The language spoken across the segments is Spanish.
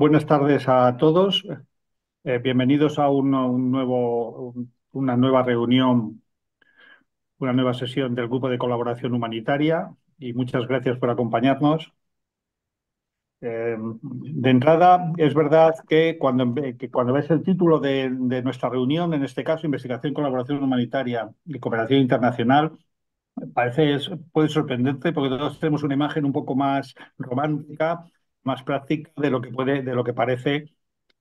Buenas tardes a todos. Eh, bienvenidos a un, nuevo, una nueva reunión, una nueva sesión del Grupo de Colaboración Humanitaria y muchas gracias por acompañarnos. Eh, de entrada, es verdad que cuando, ves el título de, nuestra reunión, en este caso, Investigación, Colaboración Humanitaria y Cooperación Internacional, parece, puede sorprenderte porque todos tenemos una imagen un poco más romántica más práctica de lo que puede, de lo que parece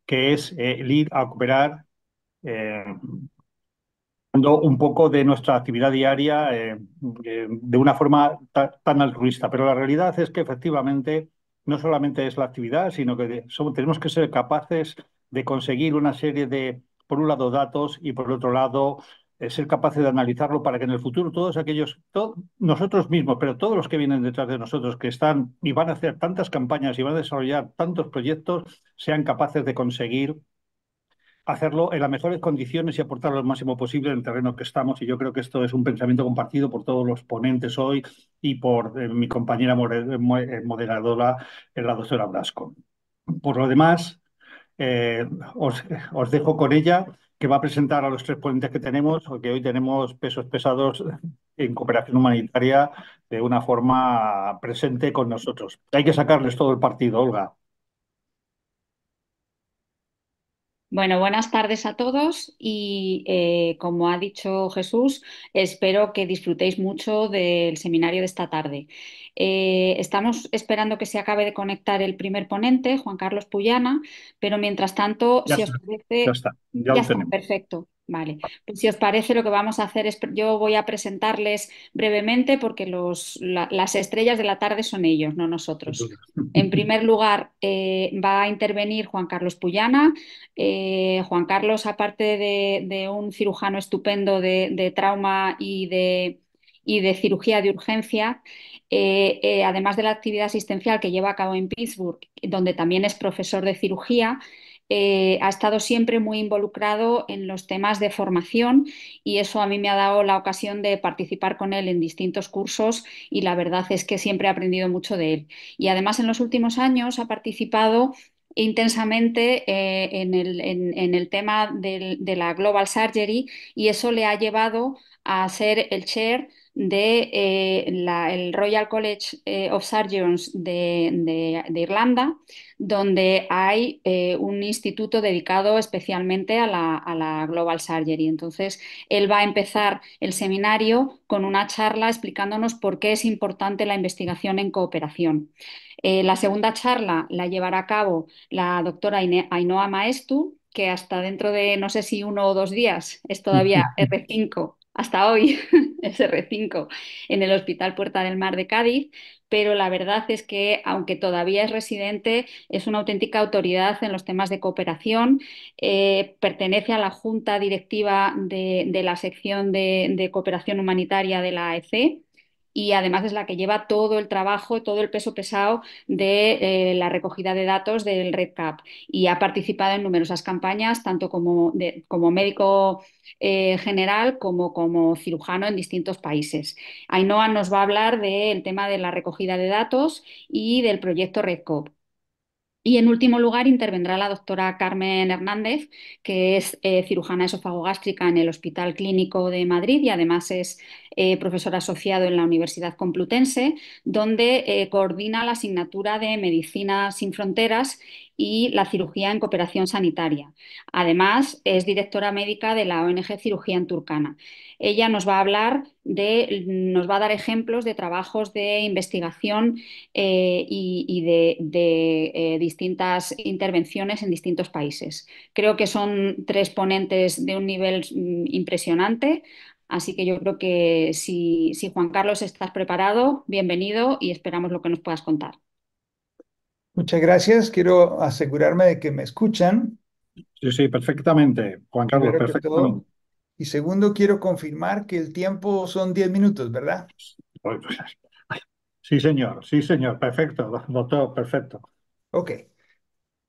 que es eh, el ir a operar eh, un poco de nuestra actividad diaria eh, de una forma tan altruista. Pero la realidad es que efectivamente no solamente es la actividad, sino que tenemos que ser capaces de conseguir una serie de, por un lado, datos y por otro lado, ser capaces de analizarlo para que en el futuro todos aquellos, nosotros mismos, pero todos los que vienen detrás de nosotros, que están y van a hacer tantas campañas y van a desarrollar tantos proyectos, sean capaces de conseguir hacerlo en las mejores condiciones y aportar lo máximo posible en el terreno que estamos. Y yo creo que esto es un pensamiento compartido por todos los ponentes hoy y por eh, mi compañera eh, moderadora, eh, la doctora Brasco. Por lo demás, os dejo con ella que va a presentar a los tres ponentes que tenemos, porque hoy tenemos pesos pesados en cooperación humanitaria de una forma presente con nosotros. Hay que sacarles todo el partido, Olga. Bueno, buenas tardes a todos y eh, como ha dicho Jesús, espero que disfrutéis mucho del seminario de esta tarde. Eh, estamos esperando que se acabe de conectar el primer ponente, Juan Carlos Puyana, pero mientras tanto, si os parece, está, ya está perfecto. Vale, pues si os parece lo que vamos a hacer es, yo voy a presentarles brevemente porque las estrellas de la tarde son ellos, no nosotros. En primer lugar, eh, va a intervenir Juan Carlos Puyana. Eh, Juan Carlos, aparte de, un cirujano estupendo de, trauma y de, y de cirugía de urgencia, eh, además de la actividad asistencial que lleva a cabo en Pittsburgh, donde también es profesor de cirugía, eh, ha estado siempre muy involucrado en los temas de formación y eso a mí me ha dado la ocasión de participar con él en distintos cursos y la verdad es que siempre he aprendido mucho de él. Y además en los últimos años ha participado intensamente eh, en, el, tema de la Global Surgery y eso le ha llevado a ser el chair del eh, el Royal College eh, of Surgeons de, Irlanda, donde hay eh, un instituto dedicado especialmente a la, Global Surgery. Entonces, él va a empezar el seminario con una charla explicándonos por qué es importante la investigación en cooperación. la segunda charla la llevará a cabo la doctora Ainoa Maestu, que hasta dentro de no sé si uno o dos días es todavía R5 hasta hoy, SR5, en el Hospital Puerta del Mar de Cádiz, pero la verdad es que, aunque todavía es residente, es una auténtica autoridad en los temas de cooperación. Eh, pertenece a la Junta Directiva de, la Sección de, de Cooperación Humanitaria de la AEC y además es la que lleva todo el trabajo, todo el peso pesado de eh, la recogida de datos del RedCap y ha participado en numerosas campañas, tanto como, como médico eh, general como como cirujano en distintos países. Ainhoa nos va a hablar del tema de la recogida de datos y del proyecto RedCap. Y en último lugar intervendrá la doctora Carmen Hernández, que es eh, cirujana esofagogástrica en el Hospital Clínico de Madrid y además es eh, profesor asociado en la Universidad Complutense, donde eh, coordina la asignatura de Medicina sin Fronteras y la cirugía en cooperación sanitaria. Además, es directora médica de la ONG Cirugía en Turcana. Ella nos va a hablar de, nos va a dar ejemplos de trabajos de investigación eh, y, de, distintas intervenciones en distintos países. Creo que son tres ponentes de un nivel mm, impresionante. Así que yo creo que si, si Juan Carlos estás preparado, bienvenido y esperamos lo que nos puedas contar. Muchas gracias. Quiero asegurarme de que me escuchan. Sí, sí, perfectamente. Juan Carlos, perfecto. Y segundo, quiero confirmar que el tiempo son 10 minutos, ¿verdad? Sí, señor. Sí, señor. Perfecto, doctor. Perfecto. Ok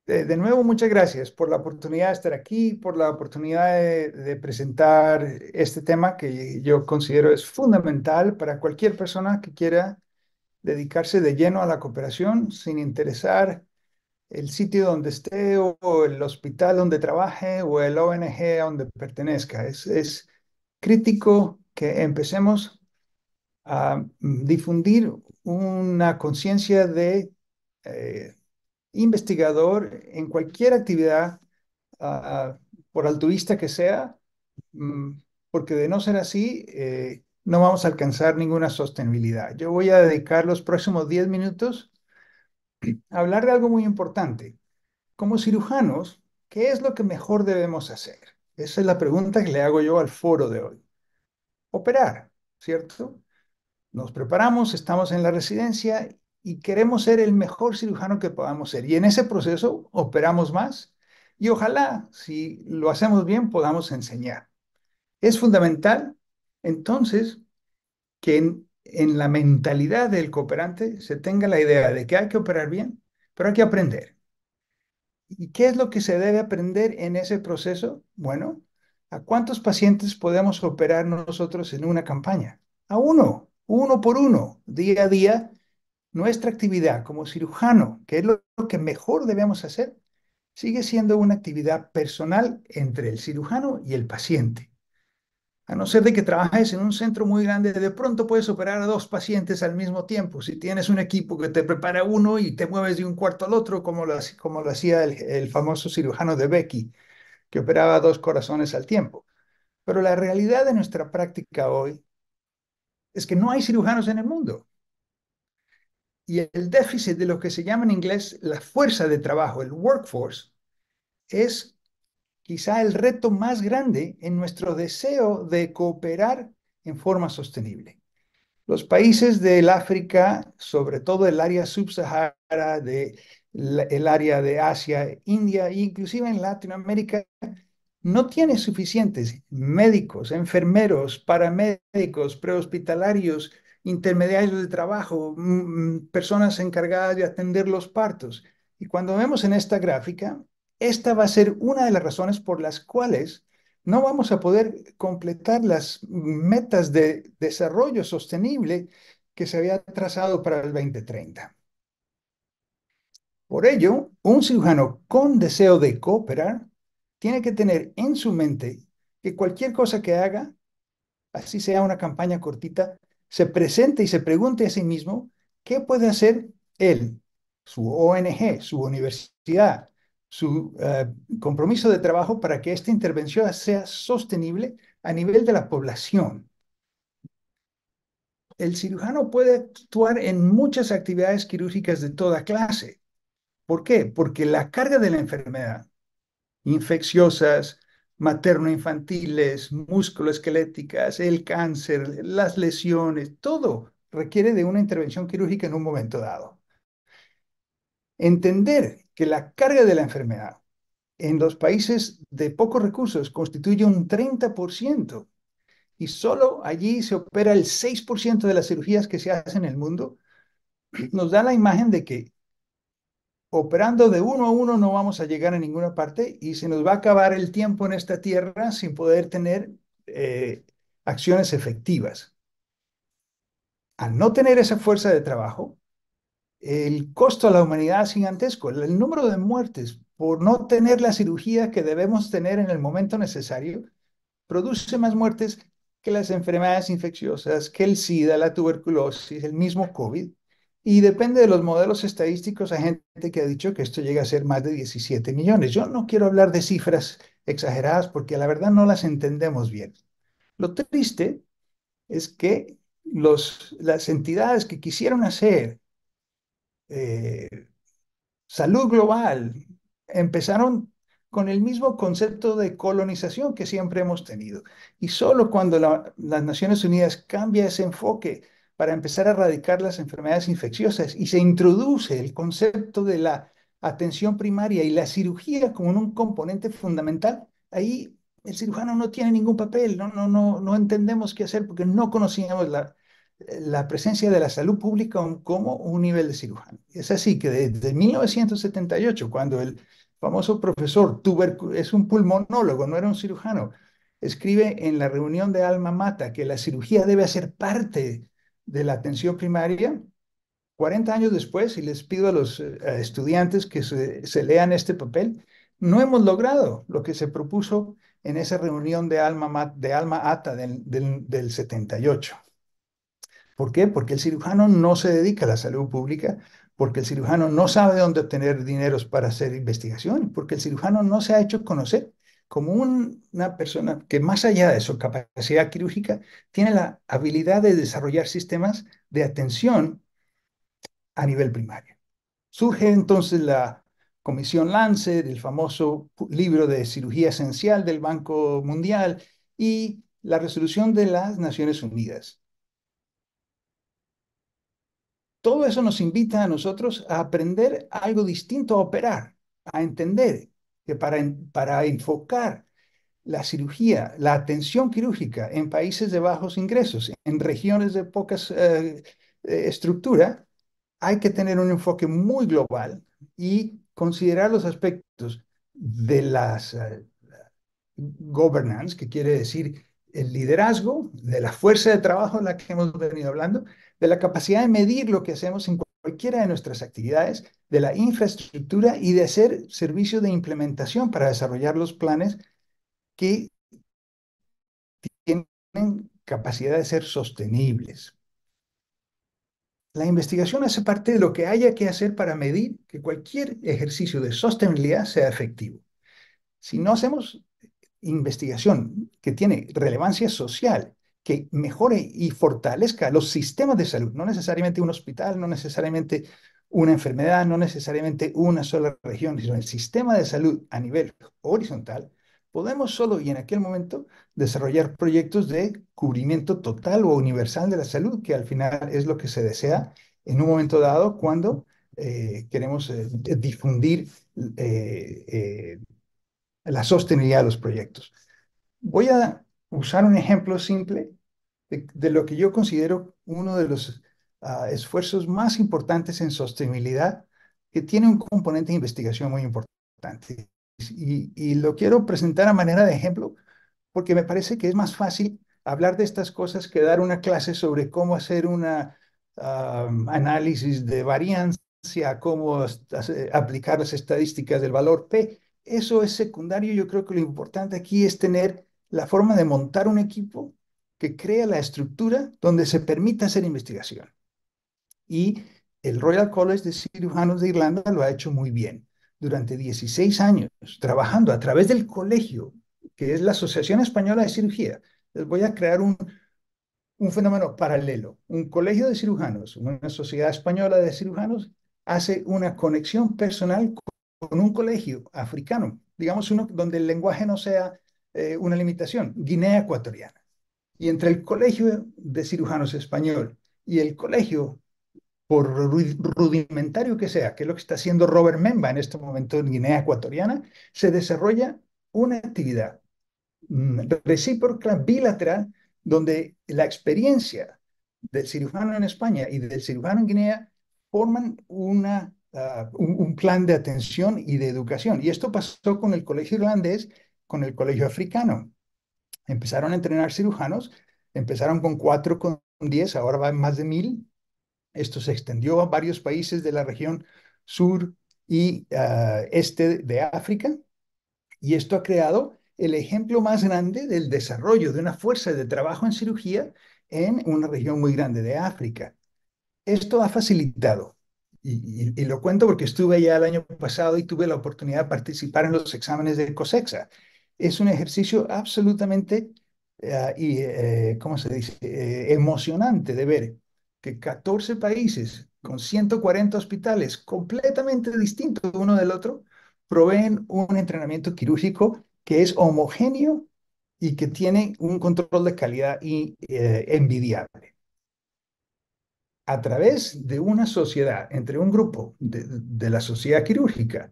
de nuevo, muchas gracias por la oportunidad de estar aquí, por la oportunidad de, presentar este tema que yo considero es fundamental para cualquier persona que quiera dedicarse de lleno a la cooperación sin interesar el sitio donde esté o, el hospital donde trabaje o el ONG a donde pertenezca. Es, crítico que empecemos a difundir una conciencia de... Eh, investigador en cualquier actividad, ah, por altruista que sea, mm, porque de no ser así, eh, no vamos a alcanzar ninguna sostenibilidad. Yo voy a dedicar los próximos 10 minutos a hablar de algo muy importante. Como cirujanos, ¿qué es lo que mejor debemos hacer? Esa es la pregunta que le hago yo al foro de hoy. Operar, ¿cierto? Nos preparamos, estamos en la residencia y queremos ser el mejor cirujano que podamos ser. Y en ese proceso operamos más y ojalá, si lo hacemos bien, podamos enseñar. Es fundamental, entonces, que en, la mentalidad del cooperante se tenga la idea de que hay que operar bien, pero hay que aprender. ¿Y qué es lo que se debe aprender en ese proceso? Bueno, ¿a cuántos pacientes podemos operar nosotros en una campaña? A uno, uno por uno, día a día, nuestra actividad como cirujano, que es lo, que mejor debemos hacer, sigue siendo una actividad personal entre el cirujano y el paciente. A no ser de que trabajes en un centro muy grande, de pronto puedes operar a dos pacientes al mismo tiempo. Si tienes un equipo que te prepara uno y te mueves de un cuarto al otro, como lo, hacía el, famoso cirujano de Becky, que operaba dos corazones al tiempo. Pero la realidad de nuestra práctica hoy es que no hay cirujanos en el mundo y el déficit de lo que se llama en inglés la fuerza de trabajo, el workforce, es quizá el reto más grande en nuestro deseo de cooperar en forma sostenible. Los países del África, sobre todo el área subsahara, de el área de Asia, India e inclusive en Latinoamérica, no tienen suficientes médicos, enfermeros, paramédicos, prehospitalarios, intermediarios de trabajo, mm, mm, personas encargadas de atender los partos. Y cuando vemos en esta gráfica, esta va a ser una de las razones por las cuales no vamos a poder completar las mm, metas de desarrollo sostenible que se había trazado para el 2030. Por ello, un cirujano con deseo de cooperar tiene que tener en su mente que cualquier cosa que haga, así sea una campaña cortita, se presente y se pregunte a sí mismo qué puede hacer él, su ONG, su universidad, su eh, compromiso de trabajo para que esta intervención sea sostenible a nivel de la población. El cirujano puede actuar en muchas actividades quirúrgicas de toda clase. ¿Por qué? Porque la carga de la enfermedad, infecciosas, materno-infantiles, músculoesqueléticas, el cáncer, las lesiones, todo requiere de una intervención quirúrgica en un momento dado. Entender que la carga de la enfermedad en los países de pocos recursos constituye un 30% y solo allí se opera el 6% de las cirugías que se hacen en el mundo, nos da la imagen de que operando de uno a uno no vamos a llegar a ninguna parte y se nos va a acabar el tiempo en esta tierra sin poder tener eh, acciones efectivas. Al no tener esa fuerza de trabajo, el costo a la humanidad es gigantesco. El número de muertes por no tener la cirugía que debemos tener en el momento necesario produce más muertes que las enfermedades infecciosas, que el SIDA, la tuberculosis, el mismo COVID. Y depende de los modelos estadísticos, hay gente que ha dicho que esto llega a ser más de 17 millones. Yo no quiero hablar de cifras exageradas porque la verdad no las entendemos bien. Lo triste es que las entidades que quisieron hacer eh, salud global empezaron con el mismo concepto de colonización que siempre hemos tenido. Y solo cuando las Naciones Unidas cambia ese enfoque, para empezar a erradicar las enfermedades infecciosas y se introduce el concepto de la atención primaria y la cirugía como un componente fundamental, ahí el cirujano no tiene ningún papel, no, no, no, no entendemos qué hacer porque no conocíamos la, la presencia de la salud pública como un nivel de cirujano. Es así que desde 1978, cuando el famoso profesor es un pulmonólogo, no era un cirujano, escribe en la reunión de Alma Mata que la cirugía debe hacer parte de la atención primaria, 40 años después, y les pido a los eh, estudiantes que se, lean este papel, no hemos logrado lo que se propuso en esa reunión de Alma, de alma ATA del, del 78. ¿Por qué? Porque el cirujano no se dedica a la salud pública, porque el cirujano no sabe dónde obtener dineros para hacer investigación, porque el cirujano no se ha hecho conocer como una persona que más allá de su capacidad quirúrgica, tiene la habilidad de desarrollar sistemas de atención a nivel primario. Surge entonces la Comisión lance el famoso libro de cirugía esencial del Banco Mundial y la resolución de las Naciones Unidas. Todo eso nos invita a nosotros a aprender algo distinto a operar, a entender que para, para enfocar la cirugía, la atención quirúrgica en países de bajos ingresos, en regiones de poca eh, eh, estructura, hay que tener un enfoque muy global y considerar los aspectos de las eh, governance, que quiere decir el liderazgo, de la fuerza de trabajo de la que hemos venido hablando, de la capacidad de medir lo que hacemos en cualquiera de nuestras actividades, de la infraestructura y de hacer servicio de implementación para desarrollar los planes que tienen capacidad de ser sostenibles. La investigación hace parte de lo que haya que hacer para medir que cualquier ejercicio de sostenibilidad sea efectivo. Si no hacemos investigación que tiene relevancia social que mejore y fortalezca los sistemas de salud, no necesariamente un hospital, no necesariamente una enfermedad, no necesariamente una sola región, sino el sistema de salud a nivel horizontal, podemos solo y en aquel momento desarrollar proyectos de cubrimiento total o universal de la salud, que al final es lo que se desea en un momento dado cuando eh, queremos eh, difundir eh, la sostenibilidad de los proyectos. Voy a usar un ejemplo simple de, lo que yo considero uno de los ah, esfuerzos más importantes en sostenibilidad, que tiene un componente de investigación muy importante. Y, lo quiero presentar a manera de ejemplo porque me parece que es más fácil hablar de estas cosas que dar una clase sobre cómo hacer una análisis de variancia, cómo eh, aplicar las estadísticas del valor P. Eso es secundario. Yo creo que lo importante aquí es tener la forma de montar un equipo que crea la estructura donde se permita hacer investigación. Y el Royal College de Cirujanos de Irlanda lo ha hecho muy bien. Durante 16 años, trabajando a través del colegio, que es la Asociación Española de Cirugía, les voy a crear un, un fenómeno paralelo. Un colegio de cirujanos, una sociedad española de cirujanos, hace una conexión personal con un colegio africano, digamos uno donde el lenguaje no sea eh, una limitación, Guinea Ecuatoriana. Y entre el Colegio de Cirujanos Español y el Colegio, por rudimentario que sea, que es lo que está haciendo Robert Memba en este momento en Guinea Ecuatoriana, se desarrolla una actividad mm, recíproca, bilateral, donde la experiencia del cirujano en España y del cirujano en Guinea forman ah, un, plan de atención y de educación. Y esto pasó con el Colegio Irlandés con el Colegio Africano. Empezaron a entrenar cirujanos, empezaron con cuatro, con diez, ahora van más de 1.000. Esto se extendió a varios países de la región sur y ah, este de África, y esto ha creado el ejemplo más grande del desarrollo de una fuerza de trabajo en cirugía en una región muy grande de África. Esto ha facilitado, y, lo cuento porque estuve ya el año pasado y tuve la oportunidad de participar en los exámenes de COSEXA, es un ejercicio absolutamente, ah, y, eh, se dice?, eh, emocionante de ver que 14 países con 140 hospitales completamente distintos uno del otro proveen un entrenamiento quirúrgico que es homogéneo y que tiene un control de calidad eh, envidiable. A través de una sociedad, entre un grupo de, de la sociedad quirúrgica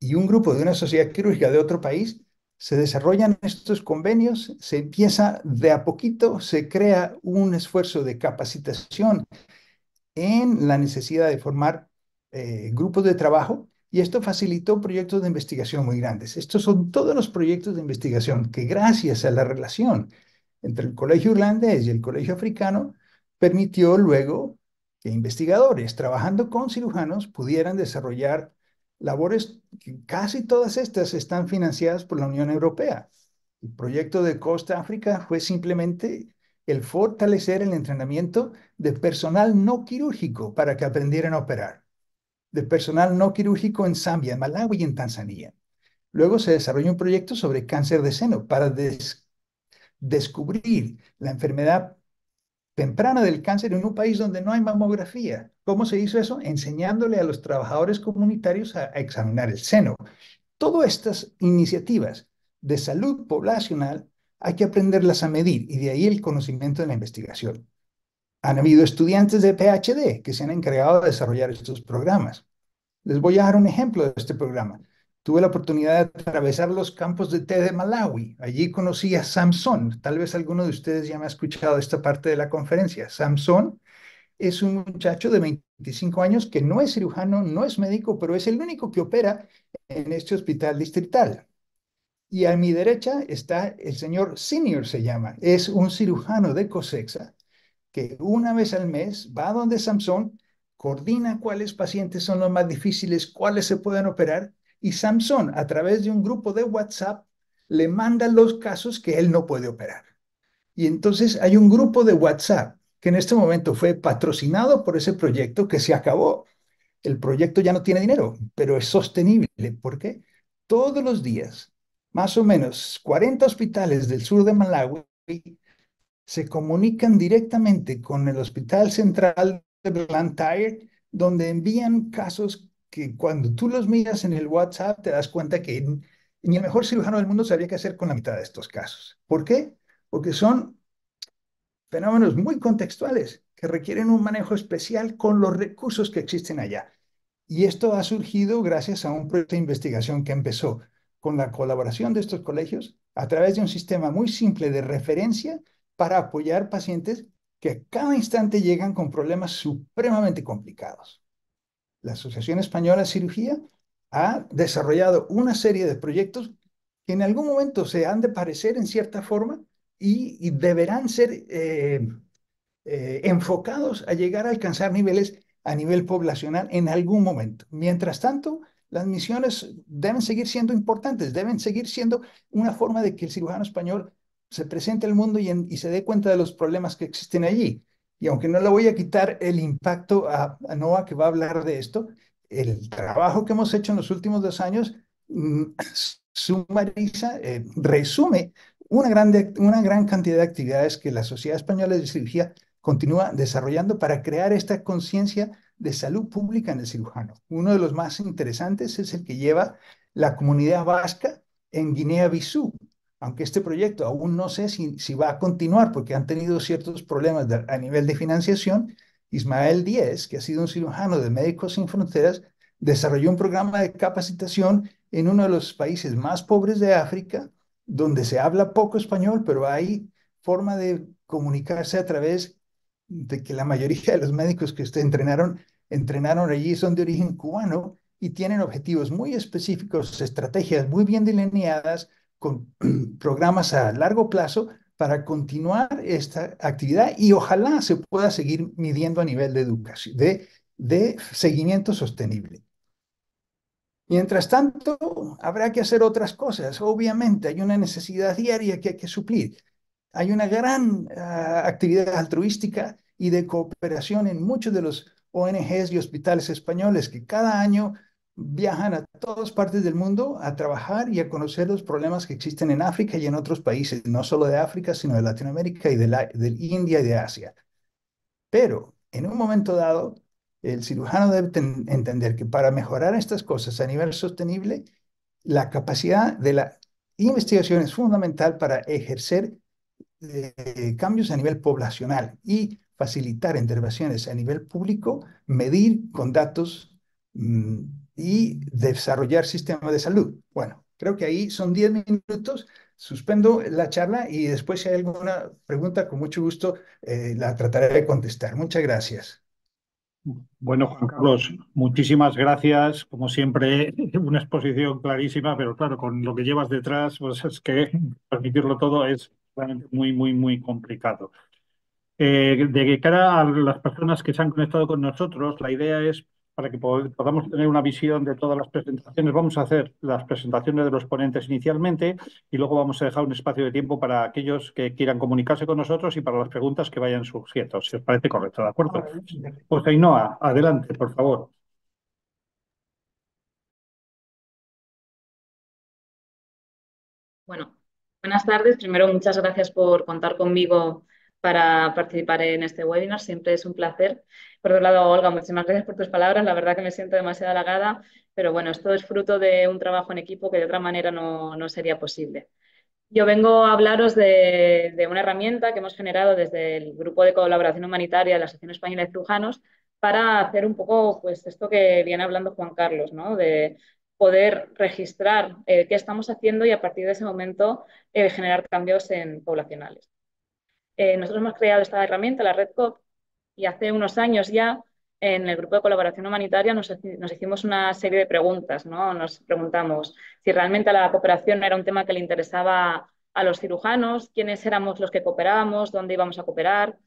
y un grupo de una sociedad quirúrgica de otro país, se desarrollan estos convenios, se empieza de a poquito, se crea un esfuerzo de capacitación en la necesidad de formar eh, grupos de trabajo y esto facilitó proyectos de investigación muy grandes. Estos son todos los proyectos de investigación que gracias a la relación entre el Colegio Irlandés y el Colegio Africano permitió luego que investigadores trabajando con cirujanos pudieran desarrollar labores, casi todas estas están financiadas por la Unión Europea. El proyecto de Costa África fue simplemente el fortalecer el entrenamiento de personal no quirúrgico para que aprendieran a operar, de personal no quirúrgico en Zambia, en Malawi y en Tanzania. Luego se desarrolló un proyecto sobre cáncer de seno para descubrir la enfermedad temprana del cáncer en un país donde no hay mamografía. ¿Cómo se hizo eso? Enseñándole a los trabajadores comunitarios a, examinar el seno. Todas estas iniciativas de salud poblacional hay que aprenderlas a medir y de ahí el conocimiento de la investigación. Han habido estudiantes de PhD que se han encargado de desarrollar estos programas. Les voy a dar un ejemplo de este programa. Tuve la oportunidad de atravesar los campos de té de Malawi. Allí conocí a Samson. Tal vez alguno de ustedes ya me ha escuchado esta parte de la conferencia. Samson es un muchacho de 25 años que no es cirujano, no es médico, pero es el único que opera en este hospital distrital. Y a mi derecha está el señor Senior, se llama. Es un cirujano de COSEXA que una vez al mes va donde Samson, coordina cuáles pacientes son los más difíciles, cuáles se pueden operar, y Samson, a través de un grupo de WhatsApp, le manda los casos que él no puede operar. Y entonces hay un grupo de WhatsApp que en este momento fue patrocinado por ese proyecto que se acabó. El proyecto ya no tiene dinero, pero es sostenible. porque Todos los días, más o menos 40 hospitales del sur de Malawi se comunican directamente con el Hospital Central de Blantyre, donde envían casos que cuando tú los miras en el WhatsApp te das cuenta que ni el mejor cirujano del mundo sabía qué hacer con la mitad de estos casos. ¿Por qué? Porque son fenómenos muy contextuales que requieren un manejo especial con los recursos que existen allá. Y esto ha surgido gracias a un proyecto de investigación que empezó con la colaboración de estos colegios a través de un sistema muy simple de referencia para apoyar pacientes que a cada instante llegan con problemas supremamente complicados. La Asociación Española de Cirugía ha desarrollado una serie de proyectos que en algún momento se han de parecer en cierta forma, y, deberán ser eh, eh, enfocados a llegar a alcanzar niveles a nivel poblacional en algún momento. Mientras tanto, las misiones deben seguir siendo importantes, deben seguir siendo una forma de que el cirujano español se presente al mundo y, se dé cuenta de los problemas que existen allí. Y aunque no le voy a quitar el impacto a, a Noah, que va a hablar de esto, el trabajo que hemos hecho en los últimos dos años mm, sumariza, eh, resume una gran, una gran cantidad de actividades que la Sociedad Española de Cirugía continúa desarrollando para crear esta conciencia de salud pública en el cirujano. Uno de los más interesantes es el que lleva la comunidad vasca en Guinea-Bissau, aunque este proyecto aún no sé si, si, va a continuar porque han tenido ciertos problemas a nivel de financiación, Ismael Díez, que ha sido un cirujano de Médicos Sin Fronteras, desarrolló un programa de capacitación en uno de los países más pobres de África donde se habla poco español, pero hay forma de comunicarse a través de que la mayoría de los médicos que usted entrenaron, entrenaron allí son de origen cubano y tienen objetivos muy específicos, estrategias muy bien delineadas, con programas a largo plazo para continuar esta actividad y ojalá se pueda seguir midiendo a nivel de educación, de seguimiento sostenible. Mientras tanto, habrá que hacer otras cosas. Obviamente, hay una necesidad diaria que hay que suplir. Hay una gran ah, actividad altruística y de cooperación en muchos de los ONGs y hospitales españoles que cada año viajan a todas partes del mundo a trabajar y a conocer los problemas que existen en África y en otros países, no solo de África, sino de Latinoamérica y de, la, de India y de Asia. Pero en un momento dado, el cirujano debe entender que para mejorar estas cosas a nivel sostenible, la capacidad de la investigación es fundamental para ejercer eh, cambios a nivel poblacional y facilitar intervenciones a nivel público, medir con datos mm, y desarrollar sistemas de salud. Bueno, creo que ahí son 10 minutos. Suspendo la charla y después si hay alguna pregunta, con mucho gusto eh, la trataré de contestar. Muchas gracias. Bueno, Juan Carlos, muchísimas gracias. Como siempre, una exposición clarísima, pero claro, con lo que llevas detrás, pues es que permitirlo todo es realmente muy, muy, muy complicado. Eh, de cara a las personas que se han conectado con nosotros, la idea es para que podamos tener una visión de todas las presentaciones, vamos a hacer las presentaciones de los ponentes inicialmente y luego vamos a dejar un espacio de tiempo para aquellos que quieran comunicarse con nosotros y para las preguntas que vayan surgiendo, si os parece correcto, ¿de acuerdo? Ah, pues adelante, por favor. Bueno, buenas tardes. Primero, muchas gracias por contar conmigo para participar en este webinar. Siempre es un placer. Por otro lado, Olga, muchísimas gracias por tus palabras. La verdad que me siento demasiado halagada, pero bueno, esto es fruto de un trabajo en equipo que de otra manera no, sería posible. Yo vengo a hablaros de, una herramienta que hemos generado desde el Grupo de Colaboración Humanitaria de la Asociación Española de Cirujanos para hacer un poco pues, esto que viene hablando Juan Carlos, de poder registrar eh, qué estamos haciendo y a partir de ese momento eh, generar cambios en poblacionales. Eh, nosotros hemos creado esta herramienta, la RedCop, y hace unos años ya en el grupo de colaboración humanitaria nos, hicimos una serie de preguntas, ¿no? Nos preguntamos si realmente la cooperación era un tema que le interesaba a los cirujanos, quiénes éramos los que cooperábamos, dónde íbamos a cooperar,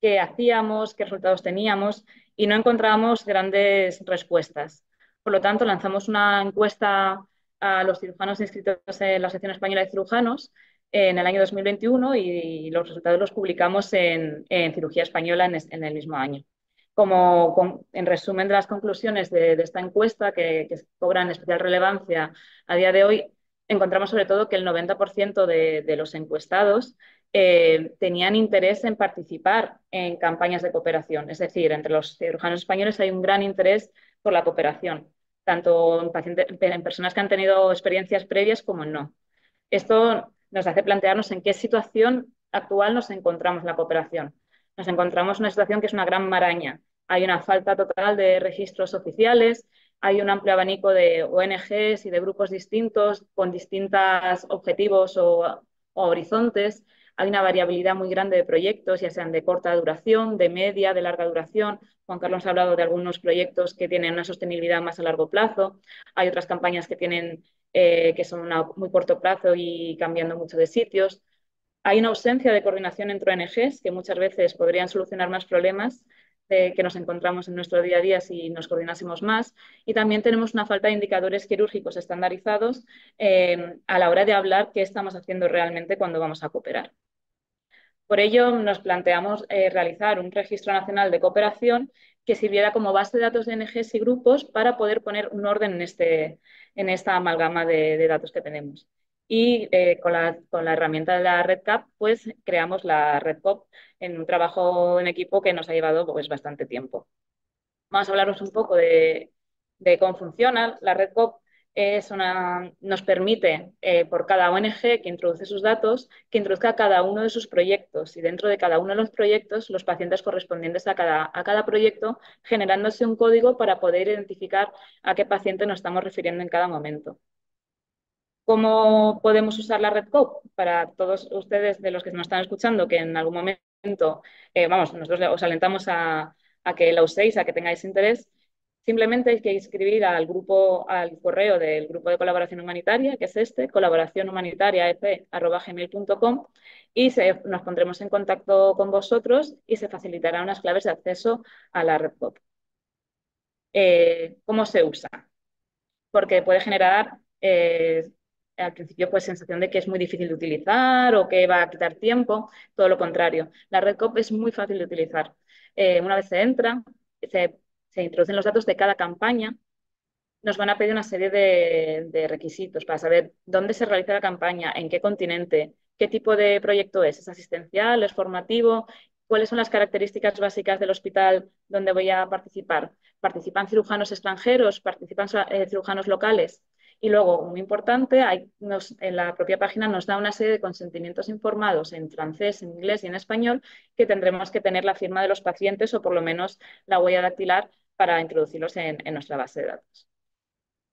qué hacíamos, qué resultados teníamos y no encontrábamos grandes respuestas. Por lo tanto, lanzamos una encuesta a los cirujanos inscritos en la Asociación Española de Cirujanos en el año 2021 y los resultados los publicamos en, Cirugía Española en, el mismo año. Como en resumen de las conclusiones de, esta encuesta, que, cobran especial relevancia a día de hoy, encontramos sobre todo que el 90% de, los encuestados eh, tenían interés en participar en campañas de cooperación. Es decir, entre los cirujanos españoles hay un gran interés por la cooperación, tanto en, en personas que han tenido experiencias previas como en no. Esto nos hace plantearnos en qué situación actual nos encontramos la cooperación. Nos encontramos en una situación que es una gran maraña. Hay una falta total de registros oficiales, hay un amplio abanico de ONGs y de grupos distintos con distintos objetivos o, o horizontes. Hay una variabilidad muy grande de proyectos, ya sean de corta duración, de media, de larga duración. Juan Carlos ha hablado de algunos proyectos que tienen una sostenibilidad más a largo plazo. Hay otras campañas que tienen eh, que son muy corto plazo y cambiando mucho de sitios. Hay una ausencia de coordinación entre ONGs que muchas veces podrían solucionar más problemas eh, que nos encontramos en nuestro día a día si nos coordinásemos más. Y también tenemos una falta de indicadores quirúrgicos estandarizados eh, a la hora de hablar qué estamos haciendo realmente cuando vamos a cooperar. Por ello, nos planteamos eh, realizar un registro nacional de cooperación que sirviera como base de datos de NGS y grupos para poder poner un orden en, este, en esta amalgama de, datos que tenemos. Y eh, con, la, herramienta de la RedCap, pues creamos la Red en un trabajo en equipo que nos ha llevado pues, bastante tiempo. Vamos a hablaros un poco de, cómo funciona. La Red es nos permite, eh, por cada ONG que introduce sus datos, que introduzca cada uno de sus proyectos y dentro de cada uno de los proyectos los pacientes correspondientes a cada, proyecto, generándose un código para poder identificar a qué paciente nos estamos refiriendo en cada momento. ¿Cómo podemos usar la red Para todos ustedes de los que nos están escuchando, que en algún momento, eh, vamos, nosotros os alentamos a, a que la uséis, a que tengáis interés, Simplemente hay que inscribir al grupo, al correo del grupo de colaboración humanitaria, que es este, colaboracionhumanitariaep.gmail.com, y nos pondremos en contacto con vosotros y se facilitarán unas claves de acceso a la red eh, ¿Cómo se usa? Porque puede generar eh, al principio pues sensación de que es muy difícil de utilizar o que va a quitar tiempo, todo lo contrario. La red es muy fácil de utilizar. Eh, una vez se entra, se se introducen los datos de cada campaña, nos van a pedir una serie de, requisitos para saber dónde se realiza la campaña, en qué continente, qué tipo de proyecto es, es asistencial, es formativo, cuáles son las características básicas del hospital donde voy a participar. ¿Participan cirujanos extranjeros? ¿Participan eh, cirujanos locales? Y luego, muy importante, en la propia página nos da una serie de consentimientos informados en francés, en inglés y en español que tendremos que tener la firma de los pacientes o por lo menos la huella dactilar para introducirlos en, nuestra base de datos.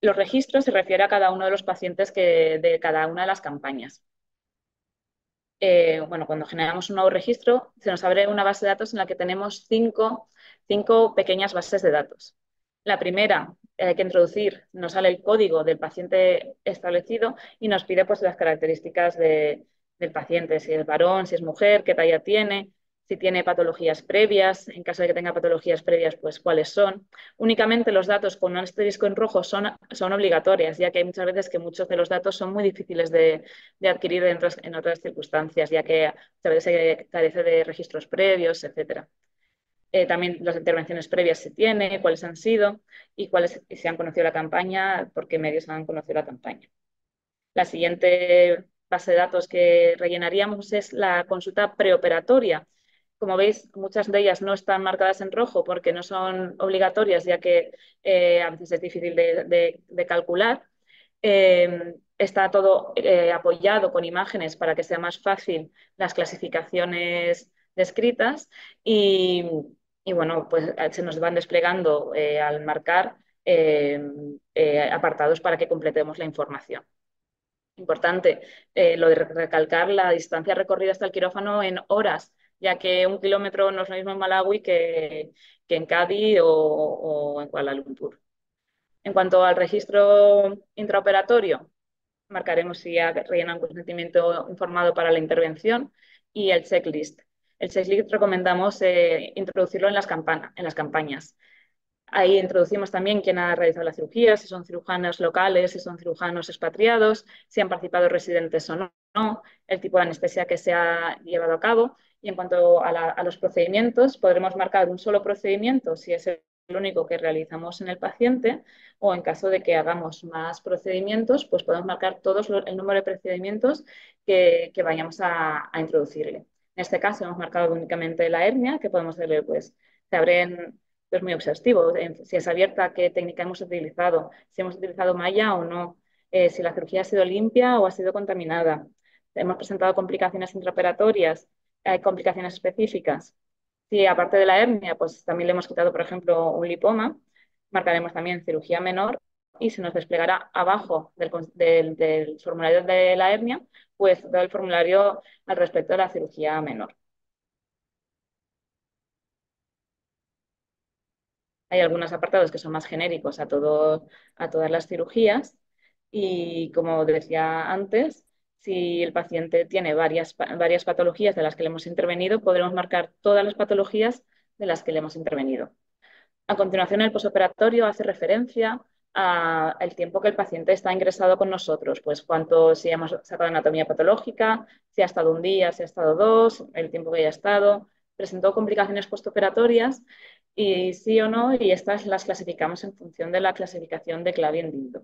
Los registros se refiere a cada uno de los pacientes que, de cada una de las campañas. Eh, bueno, cuando generamos un nuevo registro, se nos abre una base de datos en la que tenemos cinco, pequeñas bases de datos. La primera eh, hay que introducir, nos sale el código del paciente establecido y nos pide pues, las características del paciente, si es varón, si es mujer, qué talla tiene, si tiene patologías previas, en caso de que tenga patologías previas, pues cuáles son. Únicamente los datos con un asterisco en rojo son, son obligatorias, ya que hay muchas veces que muchos de los datos son muy difíciles de, adquirir en, otras circunstancias, ya que a veces se carece de registros previos, etc. Eh, también las intervenciones previas se tiene, cuáles han sido y cuáles se han conocido la campaña, por qué medios han conocido la campaña. La siguiente base de datos que rellenaríamos es la consulta preoperatoria, como veis, muchas de ellas no están marcadas en rojo porque no son obligatorias, ya que eh, a veces es difícil de, calcular. Em, está todo eh, apoyado con imágenes para que sea más fácil las clasificaciones descritas y, bueno, pues eh, se nos van desplegando al marcar em, apartados para que completemos la información. Importante, lo de recalcar la distancia recorrida hasta el quirófano en horas, ya que un kilómetro no es lo mismo en Malawi que, en Cádiz o, en Kuala Lumpur. En cuanto al registro intraoperatorio, marcaremos si ha rellenado un consentimiento informado para la intervención y el checklist. El checklist recomendamos eh, introducirlo en las, en las campañas. Ahí introducimos también quién ha realizado la cirugía, si son cirujanos locales, si son cirujanos expatriados, si han participado residentes o no, el tipo de anestesia que se ha llevado a cabo y en cuanto a, los procedimientos, podremos marcar un solo procedimiento si es el único que realizamos en el paciente o en caso de que hagamos más procedimientos, pues podemos marcar todos el número de procedimientos que, vayamos a, introducirle. En este caso hemos marcado únicamente la hernia, que podemos ver pues, se abren, es muy exhaustivo, si es abierta, qué técnica hemos utilizado, si hemos utilizado malla o no, eh, si la cirugía ha sido limpia o ha sido contaminada. Hemos presentado complicaciones intraoperatorias, hay complicaciones específicas. Si aparte de la hernia, pues también le hemos quitado, por ejemplo, un lipoma, marcaremos también cirugía menor y se nos desplegará abajo del, formulario de la hernia, pues todo el formulario al respecto de la cirugía menor. Hay algunos apartados que son más genéricos a todas las cirugías y como decía antes, si el paciente tiene varias, varias patologías de las que le hemos intervenido, podremos marcar todas las patologías de las que le hemos intervenido. A continuación, el posoperatorio hace referencia al tiempo que el paciente está ingresado con nosotros, pues cuánto si hemos sacado anatomía patológica, si ha estado un día, si ha estado dos, el tiempo que haya estado, presentó complicaciones postoperatorias y sí o no, y estas las clasificamos en función de la clasificación de Clavien-Dindo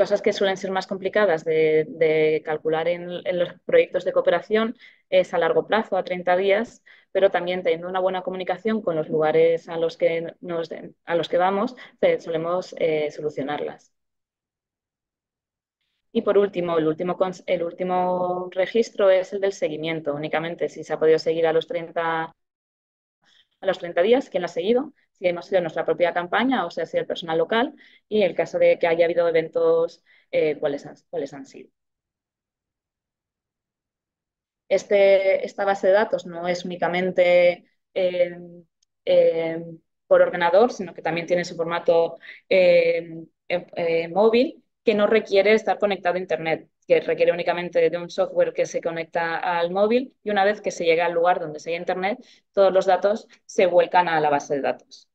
cosas que suelen ser más complicadas de, calcular en, los proyectos de cooperación es a largo plazo, a 30 días, pero también teniendo una buena comunicación con los lugares a los que, nos, a los que vamos, eh, solemos eh, solucionarlas. Y por último, el último, el último registro es el del seguimiento, únicamente si se ha podido seguir a los 30 a los 30 días, quién la ha seguido, si hemos sido nuestra propia campaña o sea si el personal local y en el caso de que haya habido eventos, eh, ¿cuáles, han, han sido. Este, esta base de datos no es únicamente eh, eh, por ordenador, sino que también tiene su formato móvil que no requiere estar conectado a Internet, que requiere únicamente de un software que se conecta al móvil y una vez que se llega al lugar donde se haya Internet, todos los datos se vuelcan a la base de datos.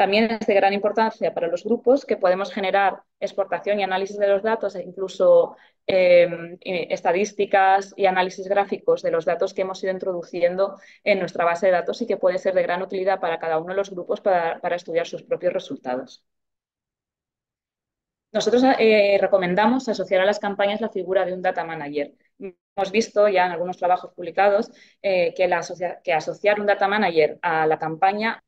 También es de gran importancia para los grupos que podemos generar exportación y análisis de los datos e incluso em, eh, estadísticas y análisis gráficos de los datos que hemos ido introduciendo en nuestra base de datos y que puede ser de gran utilidad para cada uno de los grupos para, estudiar sus propios resultados. Nosotros eh, recomendamos asociar a las campañas la figura de un data manager. Hemos visto ya en algunos trabajos publicados eh, que, la que asociar un data manager a la campaña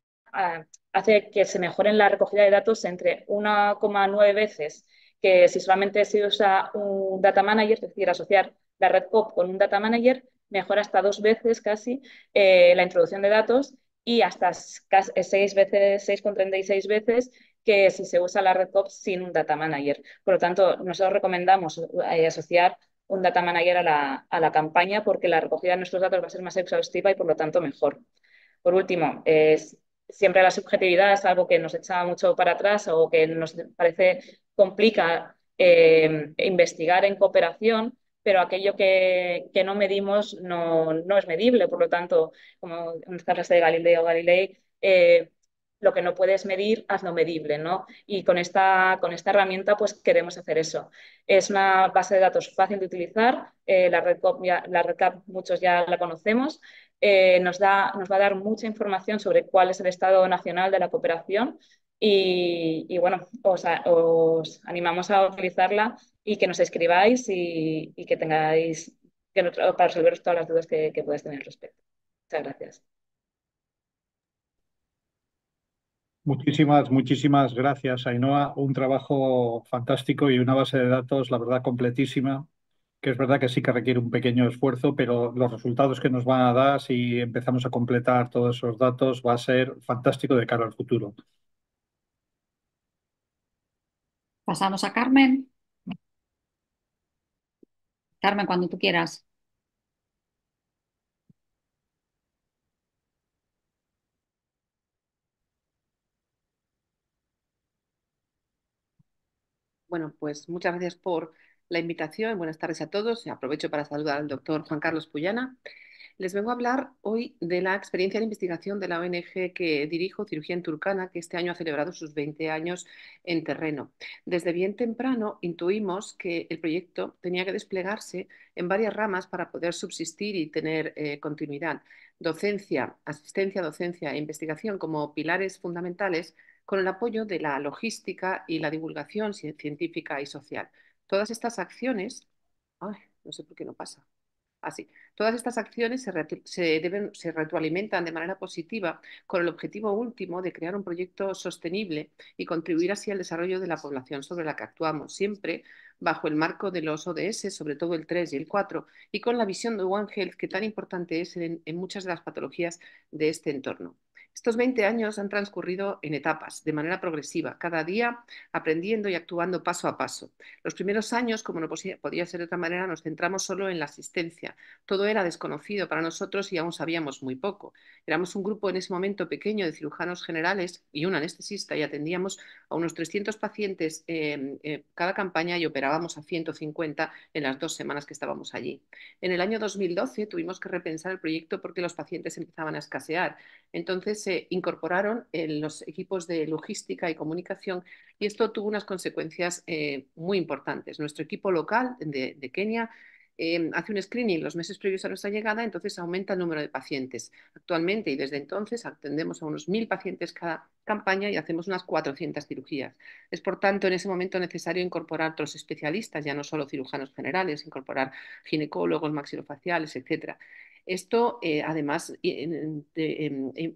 hace que se mejoren la recogida de datos entre 1,9 veces que si solamente se usa un data manager, es decir, asociar la red POP con un data manager, mejora hasta dos veces casi eh, la introducción de datos y hasta eh, seis veces, 6,36 veces que si se usa la red POP sin un data manager. Por lo tanto, nosotros recomendamos eh, asociar un data manager a la, a la campaña porque la recogida de nuestros datos va a ser más exhaustiva y por lo tanto mejor. Por último, es siempre la subjetividad es algo que nos echa mucho para atrás o que nos parece complica eh, investigar en cooperación, pero aquello que, que no medimos no, no, es medible. Por lo tanto, como esta clase de Galileo Galilei, eh, lo que no puedes medir, hazlo medible, ¿no? Y con esta, con esta herramienta, pues queremos hacer eso. Es una base de datos fácil de utilizar, eh, la, red la red muchos ya la conocemos, eh, nos, da, nos va a dar mucha información sobre cuál es el estado nacional de la cooperación y, bueno, os, animamos a utilizarla y que nos escribáis y, que tengáis que para resolveros todas las dudas que, que podáis tener al respecto. Muchas gracias. Muchísimas, muchísimas gracias, Ainhoa. Un trabajo fantástico y una base de datos, la verdad, completísima que es verdad que sí que requiere un pequeño esfuerzo, pero los resultados que nos van a dar si empezamos a completar todos esos datos va a ser fantástico de cara al futuro. Pasamos a Carmen. Carmen, cuando tú quieras. Bueno, pues muchas gracias por la invitación. Buenas tardes a todos. Aprovecho para saludar al doctor Juan Carlos Puyana. Les vengo a hablar hoy de la experiencia de investigación de la ONG que dirijo, Cirugía en Turcana, que este año ha celebrado sus 20 años en terreno. Desde bien temprano intuimos que el proyecto tenía que desplegarse en varias ramas para poder subsistir y tener eh, continuidad. Docencia, asistencia, docencia e investigación como pilares fundamentales con el apoyo de la logística y la divulgación científica y social. Todas estas acciones, no sé por qué no pasa, así, todas estas acciones se, deben, se retroalimentan de manera positiva con el objetivo último de crear un proyecto sostenible y contribuir así al desarrollo de la población sobre la que actuamos, siempre bajo el marco de los ODS, sobre todo el 3 y el 4, y con la visión de One Health que tan importante es en muchas de las patologías de este entorno. Estos 20 años han transcurrido en etapas, de manera progresiva, cada día aprendiendo y actuando paso a paso. Los primeros años, como no podía ser de otra manera, nos centramos solo en la asistencia. Todo era desconocido para nosotros y aún sabíamos muy poco. Éramos un grupo en ese momento pequeño de cirujanos generales y un anestesista y atendíamos a unos 300 pacientes em, eh, cada campaña y operábamos a 150 en las dos semanas que estábamos allí. En el año 2012 tuvimos que repensar el proyecto porque los pacientes empezaban a escasear. Entonces, se incorporaron en los equipos de logística y comunicación y esto tuvo unas consecuencias eh, muy importantes. Nuestro equipo local de, Kenia eh, hace un screening los meses previos a nuestra llegada, entonces aumenta el número de pacientes. Actualmente y desde entonces atendemos a unos 1.000 pacientes cada campaña y hacemos unas 400 cirugías. Es por tanto en ese momento necesario incorporar otros especialistas, ya no solo cirujanos generales, incorporar ginecólogos, maxilofaciales, etcétera. Esto, eh, además, em,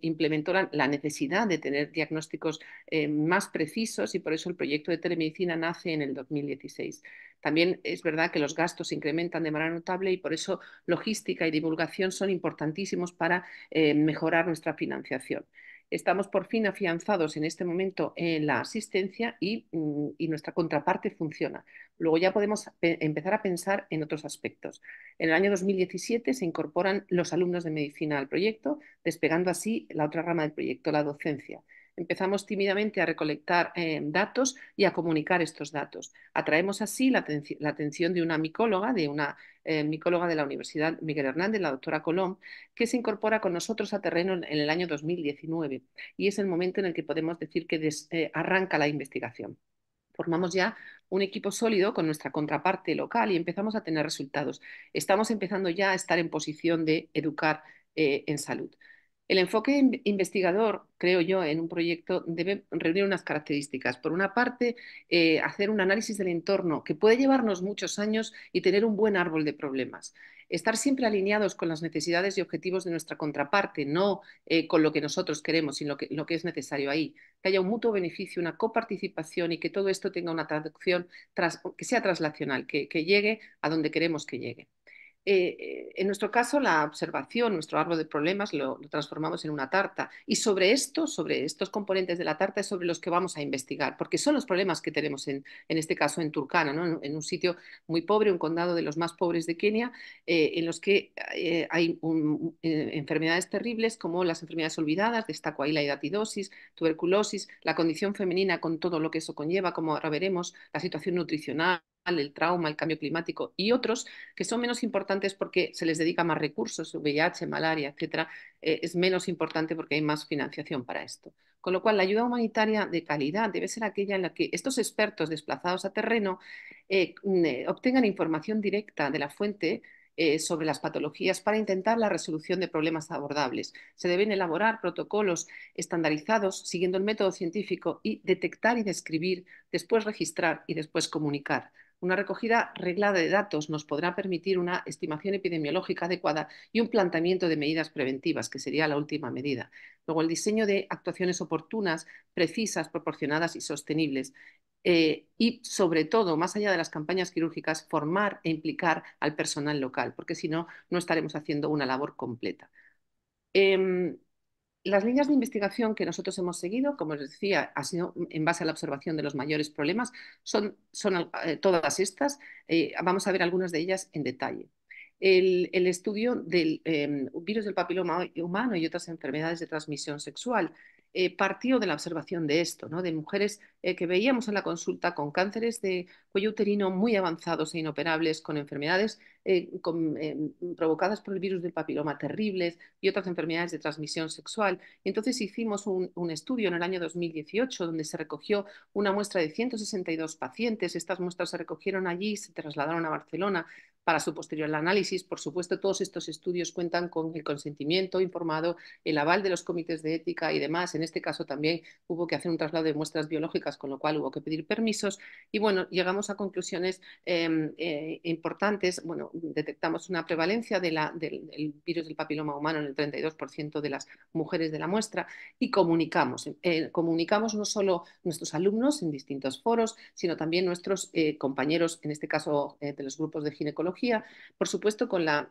implementó la, necesidad de tener diagnósticos eh, más precisos y por eso el proyecto de telemedicina nace en el 2016. También es verdad que los gastos se incrementan de manera notable y por eso logística y divulgación son importantísimos para eh, mejorar nuestra financiación. Estamos por fin afianzados en este momento en la asistencia y, mm, nuestra contraparte funciona. Luego ya podemos empezar a pensar en otros aspectos. En el año 2017 se incorporan los alumnos de medicina al proyecto, despegando así la otra rama del proyecto, la docencia. Empezamos tímidamente a recolectar eh, datos y a comunicar estos datos. Atraemos así la, atención de una micóloga, de una eh, micóloga de la Universidad Miguel Hernández, la doctora Colón, que se incorpora con nosotros a terreno en, el año 2019 y es el momento en el que podemos decir que eh, arranca la investigación formamos ya un equipo sólido con nuestra contraparte local y empezamos a tener resultados. Estamos empezando ya a estar en posición de educar en salud. El enfoque investigador, creo yo, en un proyecto debe reunir unas características. Por una parte, eh, hacer un análisis del entorno que puede llevarnos muchos años y tener un buen árbol de problemas. Estar siempre alineados con las necesidades y objetivos de nuestra contraparte, no eh, con lo que nosotros queremos, sino lo que, lo que es necesario ahí. Que haya un mutuo beneficio, una coparticipación y que todo esto tenga una traducción, que sea traslacional, que llegue a donde queremos que llegue. Eh, en nuestro caso, la observación, nuestro árbol de problemas, lo, transformamos en una tarta. Y sobre esto, sobre estos componentes de la tarta, es sobre los que vamos a investigar, porque son los problemas que tenemos en, este caso en Turkana, en, un sitio muy pobre, un condado de los más pobres de Kenia, eh, en los que eh, hay enfermedades terribles como las enfermedades olvidadas, ahí la hidatidosis, tuberculosis, la condición femenina con todo lo que eso conlleva, como ahora veremos, la situación nutricional el trauma, el cambio climático y otros que son menos importantes porque se les dedica más recursos, VIH, malaria, etcétera, eh, es menos importante porque hay más financiación para esto. Con lo cual, la ayuda humanitaria de calidad debe ser aquella en la que estos expertos desplazados a terreno eh, mm, eh, obtengan información directa de la fuente sobre las patologías para intentar la resolución de problemas abordables. Se deben elaborar protocolos estandarizados siguiendo el método científico y detectar y describir, después registrar y después comunicar. Una recogida reglada de datos nos podrá permitir una estimación epidemiológica adecuada y un planteamiento de medidas preventivas, que sería la última medida. Luego, el diseño de actuaciones oportunas, precisas, proporcionadas y sostenibles. Eh, y sobre todo, más allá de las campañas quirúrgicas, formar e implicar al personal local, porque si no, no estaremos haciendo una labor completa. Em, las líneas de investigación que nosotros hemos seguido, como les decía, ha sido en base a la observación de los mayores problemas, son, eh, todas estas. Eh, vamos a ver algunas de ellas en detalle. El, estudio del em, virus del papiloma humano y otras enfermedades de transmisión sexual. Eh, partió de la observación de esto, de mujeres eh, que veíamos en la consulta con cánceres de cuello uterino muy avanzados e inoperables, con enfermedades eh, provocadas por el virus del papiloma terribles y otras enfermedades de transmisión sexual. entonces hicimos un, estudio en el año 2018 donde se recogió una muestra de 162 pacientes. Estas muestras se recogieron allí, y se trasladaron a Barcelona, para su posterior análisis. Por supuesto, todos estos estudios cuentan con el consentimiento informado, el aval de los comités de ética y demás. En este caso también hubo que hacer un traslado de muestras biológicas, con lo cual hubo que pedir permisos. Y bueno, llegamos a conclusiones em, eh, importantes. Bueno, detectamos una prevalencia del, virus del papiloma humano en el 32% de las mujeres de la muestra y comunicamos. Eh, comunicamos no solo nuestros alumnos en distintos foros, sino también nuestros eh, compañeros, en este caso de los grupos de ginecología, por supuesto con la,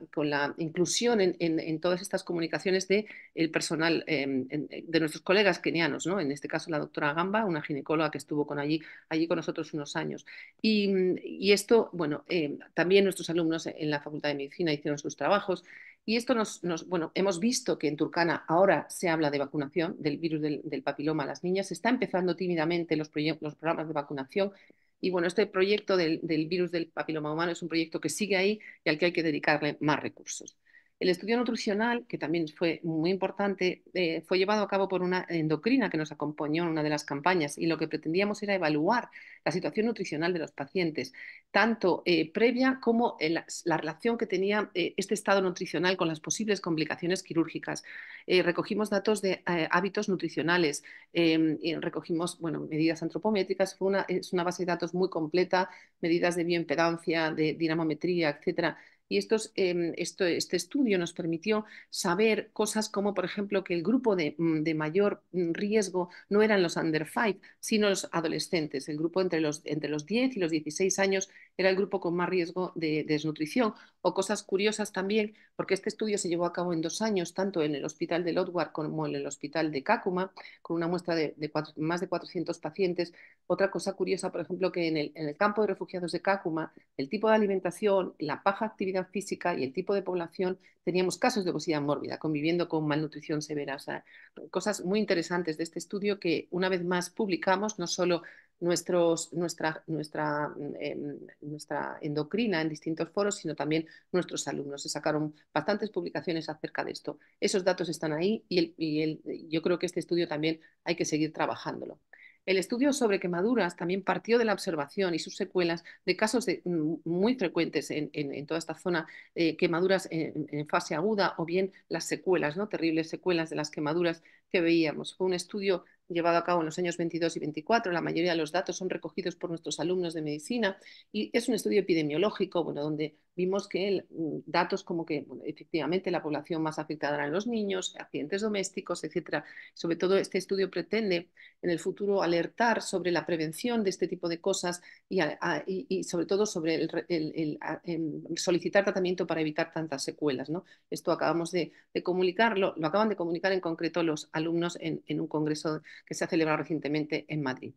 inclusión en, todas estas comunicaciones del el personal, em, eh, de nuestros colegas kenianos, ¿no? en este caso la doctora Gamba, una ginecóloga que estuvo con allí, allí con nosotros unos años. Y, esto, bueno, em, también nuestros alumnos en la Facultad de Medicina hicieron sus trabajos. Y esto nos, bueno, hemos visto que en Turkana ahora se habla de vacunación del virus del, papiloma a las niñas. Se está empezando tímidamente los, los programas de vacunación y bueno, este proyecto del, del virus del papiloma humano es un proyecto que sigue ahí y al que hay que dedicarle más recursos. El estudio nutricional, que también fue muy importante, eh, fue llevado a cabo por una endocrina que nos acompañó en una de las campañas y lo que pretendíamos era evaluar la situación nutricional de los pacientes, tanto eh, previa como la, relación que tenía eh, este estado nutricional con las posibles complicaciones quirúrgicas. recogimos datos de hábitos nutricionales, em, recogimos bueno, medidas antropométricas, fue una, es una base de datos muy completa, medidas de bioimpedancia, de dinamometría, etcétera y estos, em, este estudio nos permitió saber cosas como, por ejemplo, que el grupo de, mm, mayor mm, riesgo no eran los under 5, sino los adolescentes. El grupo entre los, entre los 10 y los 16 años era el grupo con más riesgo de, desnutrición. O cosas curiosas también, porque este estudio se llevó a cabo en dos años, tanto en el hospital de Lodwar como en el hospital de Cácuma, con una muestra de, más de 400 pacientes. Otra cosa curiosa, por ejemplo, que en el, en el campo de refugiados de Cácuma, el tipo de alimentación, la paja actividad física y el tipo de población, teníamos casos de obesidad mórbida, conviviendo con malnutrición severa. cosas muy interesantes de este estudio que una vez más publicamos, no solo nuestra, nuestra, em, nuestra endocrina en distintos foros, sino también nuestros alumnos. Se sacaron bastantes publicaciones acerca de esto. Esos datos están ahí y, yo creo que este estudio también hay que seguir trabajándolo. El estudio sobre quemaduras también partió de la observación y sus secuelas de casos mm, muy frecuentes en, toda esta zona, eh, quemaduras en, en, fase aguda o bien las secuelas, ¿no? terribles secuelas de las quemaduras que veíamos. Fue un estudio llevado a cabo en los años 22 y 24. La mayoría de los datos son recogidos por nuestros alumnos de medicina y es un estudio epidemiológico, bueno, donde vimos que mm, datos como que efectivamente la población más afectada eran los niños, accidentes domésticos, etcétera. Sobre todo este estudio pretende en el futuro alertar sobre la prevención de este tipo de cosas y, sobre todo sobre em, solicitar tratamiento para evitar tantas secuelas. ¿no? Esto acabamos de, comunicarlo, lo acaban de comunicar en concreto los alumnos en, en un congreso que se ha celebrado recientemente en Madrid.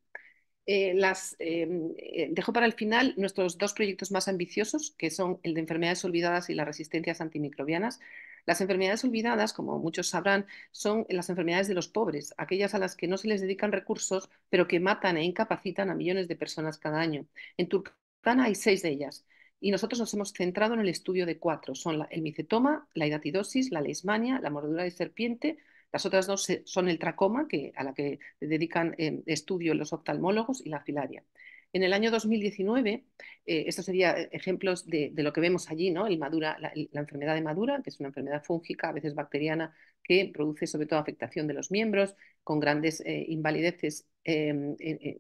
Eh, las, em, eh, dejo para el final nuestros dos proyectos más ambiciosos, que son el de enfermedades olvidadas y las resistencias antimicrobianas. Las enfermedades olvidadas, como muchos sabrán, son las enfermedades de los pobres, aquellas a las que no se les dedican recursos, pero que matan e incapacitan a millones de personas cada año. En Turkana hay seis de ellas y nosotros nos hemos centrado en el estudio de cuatro. Son el micetoma, la hidatidosis, la leismania, la mordedura de serpiente, las otras dos son el tracoma, que, a la que dedican estudios em, estudio los oftalmólogos, y la filaria. En el año 2019, eh, estos serían eh, ejemplos de, lo que vemos allí, ¿no? El madura, la, enfermedad de madura, que es una enfermedad fúngica, a veces bacteriana, que produce sobre todo afectación de los miembros, con grandes eh, invalideces em, en,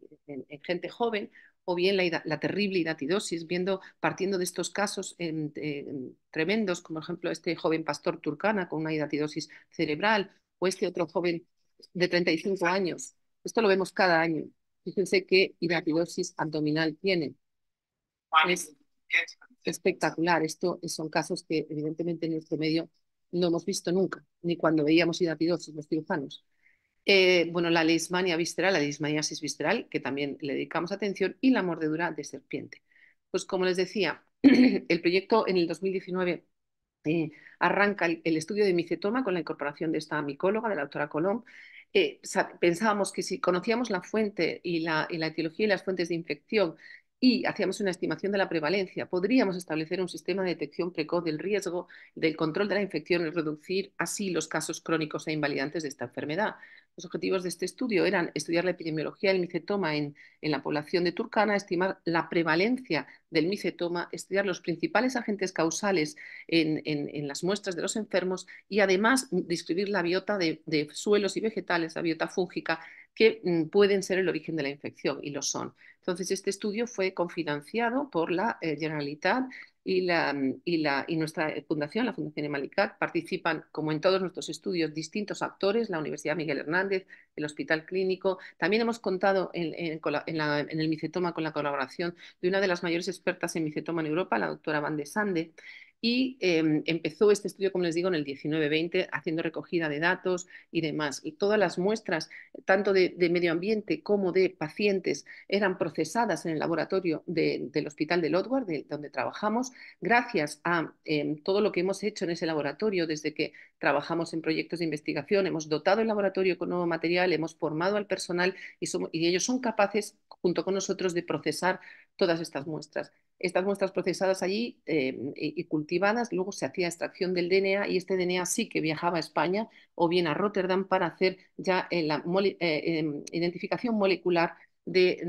gente joven, o bien la, terrible hidatidosis, viendo, partiendo de estos casos em, tremendos, como por ejemplo este joven pastor turcana con una hidatidosis cerebral, o este otro joven de 35 años. Esto lo vemos cada año. Fíjense qué hidratidosis abdominal tiene. Es espectacular. Esto son casos que evidentemente en nuestro medio no hemos visto nunca, ni cuando veíamos hidratidosis los cirujanos. Eh, bueno, la leismania visceral, la leishmaniasis visceral, que también le dedicamos atención, y la mordedura de serpiente. Pues como les decía, el proyecto en el 2019 eh, arranca el, estudio de micetoma con la incorporación de esta micóloga, de la doctora Colón. Eh, pensábamos que si conocíamos la fuente y la, y la etiología y las fuentes de infección y hacíamos una estimación de la prevalencia. Podríamos establecer un sistema de detección precoz del riesgo, del control de la infección y reducir así los casos crónicos e invalidantes de esta enfermedad. Los objetivos de este estudio eran estudiar la epidemiología del micetoma en, en la población de Turcana, estimar la prevalencia del micetoma, estudiar los principales agentes causales en, las muestras de los enfermos y además describir la biota de, de suelos y vegetales, la biota fúngica que mm, pueden ser el origen de la infección, y lo son. Entonces, este estudio fue cofinanciado por la eh, Generalitat y, la, mm, nuestra eh, fundación, la Fundación Emalicat, participan, como en todos nuestros estudios, distintos actores, la Universidad Miguel Hernández, el Hospital Clínico. También hemos contado en, en el micetoma con la colaboración de una de las mayores expertas en micetoma en Europa, la doctora Van de Sande y em, empezó este estudio, como les digo, en el 19 haciendo recogida de datos y demás. Y todas las muestras, tanto de, medio ambiente como de pacientes, eran procesadas en el laboratorio del Hospital de Lodward, donde trabajamos, gracias a em, todo lo que hemos hecho en ese laboratorio desde que trabajamos en proyectos de investigación, hemos dotado el laboratorio con nuevo material, hemos formado al personal y ellos son capaces, junto con nosotros, de procesar todas estas muestras estas muestras procesadas allí eh, y cultivadas, luego se hacía extracción del DNA y este DNA sí que viajaba a España o bien a Rotterdam para hacer ya eh, la eh, em, identificación molecular de,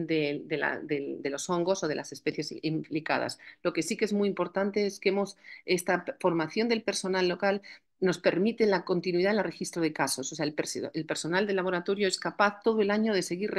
de, los hongos o de las especies implicadas. Lo que sí que es muy importante es que hemos, esta formación del personal local nos permite la continuidad en el registro de casos. O sea, el, personal del laboratorio es capaz todo el año de seguir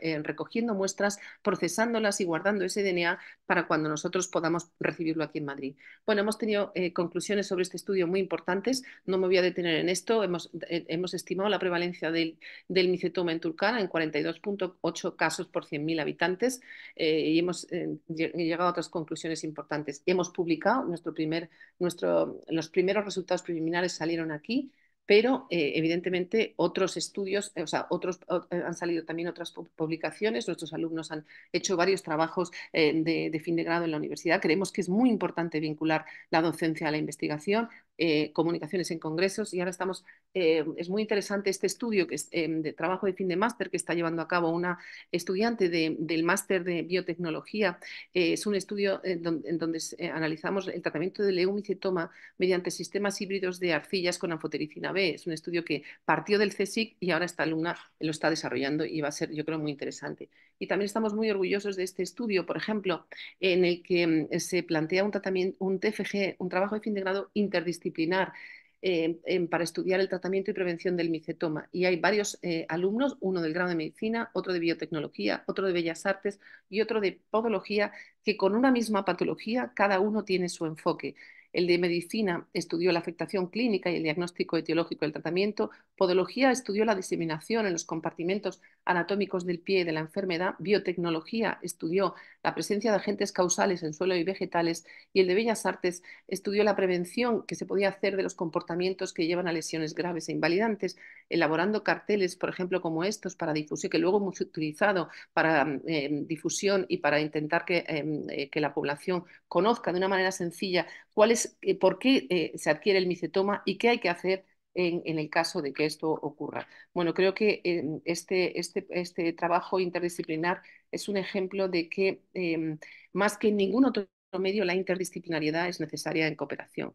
eh, recogiendo muestras, procesándolas y guardando ese DNA para cuando nosotros podamos recibirlo aquí en Madrid. Bueno, hemos tenido eh, conclusiones sobre este estudio muy importantes. No me voy a detener en esto. Hemos, eh, hemos estimado la prevalencia del, del, micetoma en Turcana en 42.8 casos por 100.000 habitantes y hemos llegado a otras conclusiones importantes. Hemos publicado nuestro primer, nuestro, los primeros resultados preliminares salieron aquí, pero eh, evidentemente otros estudios, eh, o sea, otros eh, han salido también otras publicaciones, nuestros alumnos han hecho varios trabajos de, fin de grado en la universidad. Creemos que es muy importante vincular la docencia a la investigación, eh, comunicaciones en congresos y ahora estamos, eh, es muy interesante este estudio que es, em, de trabajo de fin de máster que está llevando a cabo una estudiante del máster de biotecnología. Eh, es un estudio en donde, analizamos el tratamiento del eumicetoma mediante sistemas híbridos de arcillas con anfotericina B. Es un estudio que partió del CSIC y ahora esta alumna lo está desarrollando y va a ser, yo creo, muy interesante y también estamos muy orgullosos de este estudio, por ejemplo, en el que mm, se plantea un, tratamiento, un TFG, un trabajo de fin de grado interdisciplinar, eh, para estudiar el tratamiento y prevención del micetoma. Y hay varios eh, alumnos, uno del grado de medicina, otro de biotecnología, otro de bellas artes y otro de podología, que con una misma patología cada uno tiene su enfoque. El de medicina estudió la afectación clínica y el diagnóstico etiológico del tratamiento. Podología estudió la diseminación en los compartimentos anatómicos del pie de la enfermedad, biotecnología estudió la presencia de agentes causales en suelo y vegetales y el de Bellas Artes estudió la prevención que se podía hacer de los comportamientos que llevan a lesiones graves e invalidantes, elaborando carteles, por ejemplo, como estos para difusión, que luego hemos utilizado para eh, difusión y para intentar em, eh, que, la población conozca de una manera sencilla cuál es, eh, por qué se adquiere el micetoma y qué hay que hacer en, el caso de que esto ocurra. Bueno, creo que em, este, este, este, trabajo interdisciplinar es un ejemplo de que em, más que en ningún otro medio la interdisciplinariedad es necesaria en cooperación.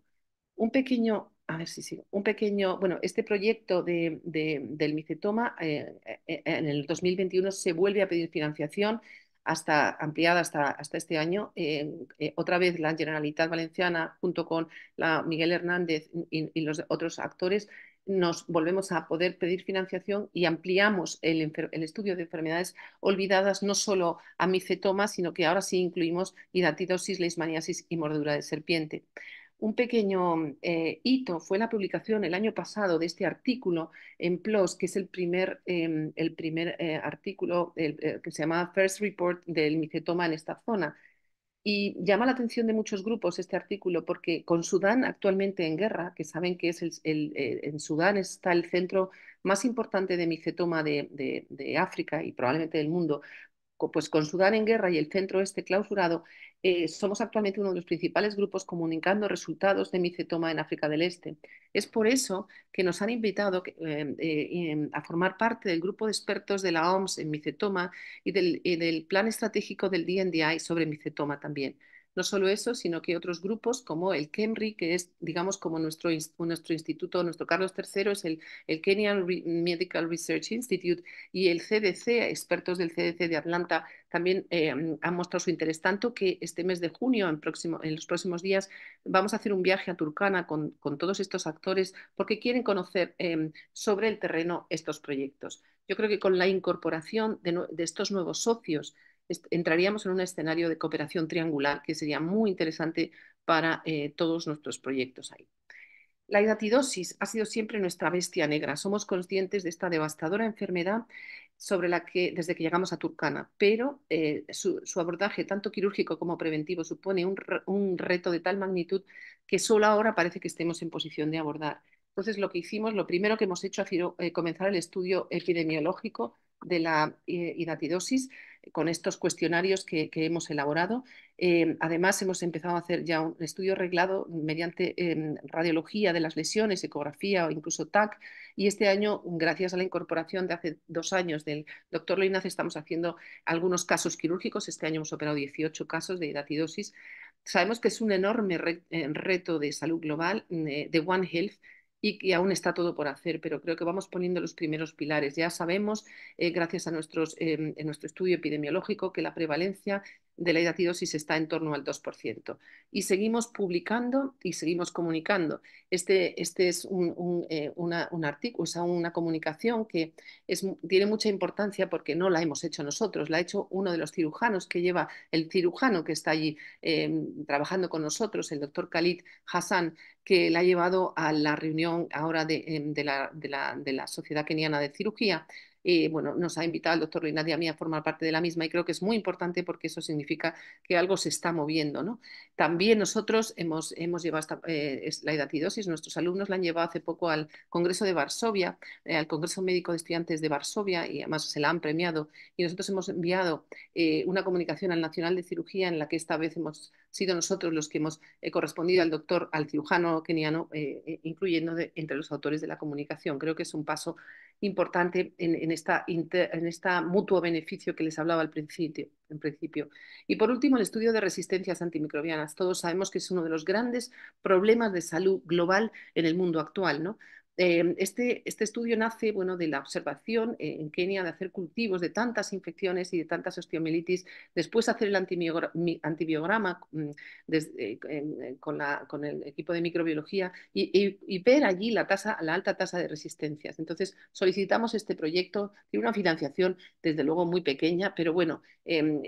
Un pequeño, a ver si un pequeño, bueno, este proyecto de, del micetoma eh, eh, en el 2021 se vuelve a pedir financiación hasta ampliada hasta, este año. Eh, eh, otra vez la Generalitat Valenciana, junto con la Miguel Hernández y, los otros actores, nos volvemos a poder pedir financiación y ampliamos el, estudio de enfermedades olvidadas no solo a micetoma, sino que ahora sí incluimos hidatidosis, leishmaniasis y mordedura de serpiente un pequeño eh, hito fue la publicación el año pasado de este artículo en PLOS, que es el primer, em, el primer eh, artículo eh, que se llama First Report del micetoma en esta zona. Y llama la atención de muchos grupos este artículo porque con Sudán actualmente en guerra, que saben que es en Sudán está el centro más importante de micetoma de África y probablemente del mundo, pues con Sudán en guerra y el centro este clausurado, eh, somos actualmente uno de los principales grupos comunicando resultados de micetoma en África del Este. Es por eso que nos han invitado eh, eh, em, a formar parte del grupo de expertos de la OMS en micetoma y del, y del plan estratégico del DNDI sobre micetoma también. No solo eso, sino que otros grupos como el KEMRI, que es, digamos, como nuestro, nuestro instituto, nuestro Carlos III, es el, Kenyan Medical Research Institute y el CDC, expertos del CDC de Atlanta, también eh, han mostrado su interés, tanto que este mes de junio, en, en los próximos días, vamos a hacer un viaje a Turkana con, todos estos actores porque quieren conocer eh, sobre el terreno estos proyectos. Yo creo que con la incorporación de, de estos nuevos socios, entraríamos en un escenario de cooperación triangular que sería muy interesante para eh, todos nuestros proyectos ahí. La hidatidosis ha sido siempre nuestra bestia negra. Somos conscientes de esta devastadora enfermedad sobre la que desde que llegamos a Turkana, pero eh, su, abordaje tanto quirúrgico como preventivo supone un, reto de tal magnitud que solo ahora parece que estemos en posición de abordar. Entonces, lo que hicimos, lo primero que hemos hecho ha sido eh, comenzar el estudio epidemiológico de la eh, hidatidosis eh, con estos cuestionarios que, hemos elaborado. Eh, además, hemos empezado a hacer ya un estudio reglado mediante em, radiología de las lesiones, ecografía o incluso TAC. Y este año, gracias a la incorporación de hace dos años del doctor Loinaz, estamos haciendo algunos casos quirúrgicos. Este año hemos operado 18 casos de hidatidosis. Sabemos que es un enorme reto de salud global, mm, de One Health, y que aún está todo por hacer, pero creo que vamos poniendo los primeros pilares. Ya sabemos, eh, gracias a nuestros, em, nuestro estudio epidemiológico, que la prevalencia de la hidratidosis está en torno al 2%. Y seguimos publicando y seguimos comunicando. Este, este es un, eh, artículo, es una comunicación que es, tiene mucha importancia porque no la hemos hecho nosotros, la ha hecho uno de los cirujanos que lleva, el cirujano que está allí em, trabajando con nosotros, el doctor Khalid Hassan, que la ha llevado a la reunión ahora em, la, de la Sociedad Keniana de Cirugía bueno, nos ha invitado el doctor Lina a mí a formar parte de la misma y creo que es muy importante porque eso significa que algo se está moviendo. ¿no? También nosotros hemos, hemos llevado eh, la hidatidosis, nuestros alumnos la han llevado hace poco al Congreso de Varsovia, eh, al Congreso Médico de Estudiantes de Varsovia y además se la han premiado y nosotros hemos enviado eh, una comunicación al Nacional de Cirugía en la que esta vez hemos sido nosotros los que hemos correspondido al doctor, al cirujano keniano, incluyendo entre los autores de la comunicación. Creo que es un paso importante en, en en esta mutuo beneficio que les hablaba al principio, en principio. Y por último, el estudio de resistencias antimicrobianas. Todos sabemos que es uno de los grandes problemas de salud global en el mundo actual, ¿no? Em, este, este, estudio nace bueno, de la observación eh, en Kenia de hacer cultivos de tantas infecciones y de tantas osteomielitis, después hacer el antibiograma mm, eh, eh, con, el equipo de microbiología y, ver allí la, tasa, la alta tasa de resistencias. Entonces solicitamos este proyecto, tiene una financiación desde luego muy pequeña, pero bueno, em,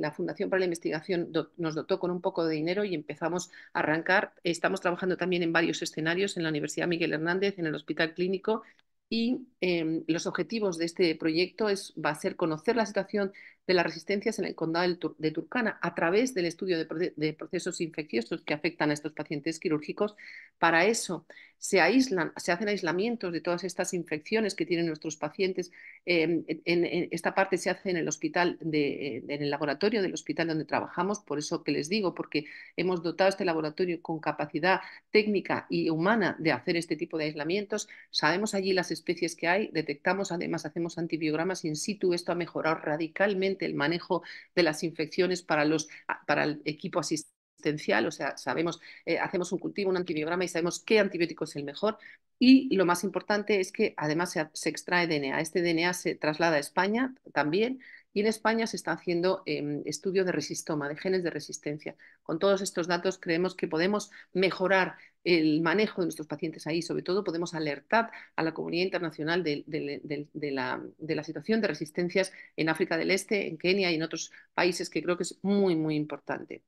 la, Fundación para la Investigación nos dotó con un poco de dinero y empezamos a arrancar. Estamos trabajando también en varios escenarios en la Universidad Miguel Hernández en el Hospital Clínico y em, los objetivos de este proyecto es, va a ser conocer la situación de las resistencias en el condado de Turcana a través del estudio de, procesos infecciosos que afectan a estos pacientes quirúrgicos. Para eso se aíslan, se hacen aislamientos de todas estas infecciones que tienen nuestros pacientes. Em, en, esta parte se hace en el hospital, de, eh, en el laboratorio del hospital donde trabajamos, por eso que les digo, porque hemos dotado este laboratorio con capacidad técnica y humana de hacer este tipo de aislamientos. Sabemos allí las especies que hay, detectamos, además hacemos antibiogramas in situ, esto ha mejorado radicalmente el manejo de las infecciones para, los, ah, para el equipo asistencial, o sea, sabemos, eh, hacemos un cultivo, un antibiograma y sabemos qué antibiótico es el mejor. Y lo más importante es que además se, se extrae DNA. Este DNA se traslada a España también y en España se está haciendo em, estudio estudios de resistoma, de genes de resistencia. Con todos estos datos creemos que podemos mejorar el manejo de nuestros pacientes ahí, sobre todo podemos alertar a la comunidad internacional de, la, situación de resistencias en África del Este, en Kenia y en otros países que creo que es muy, muy importante.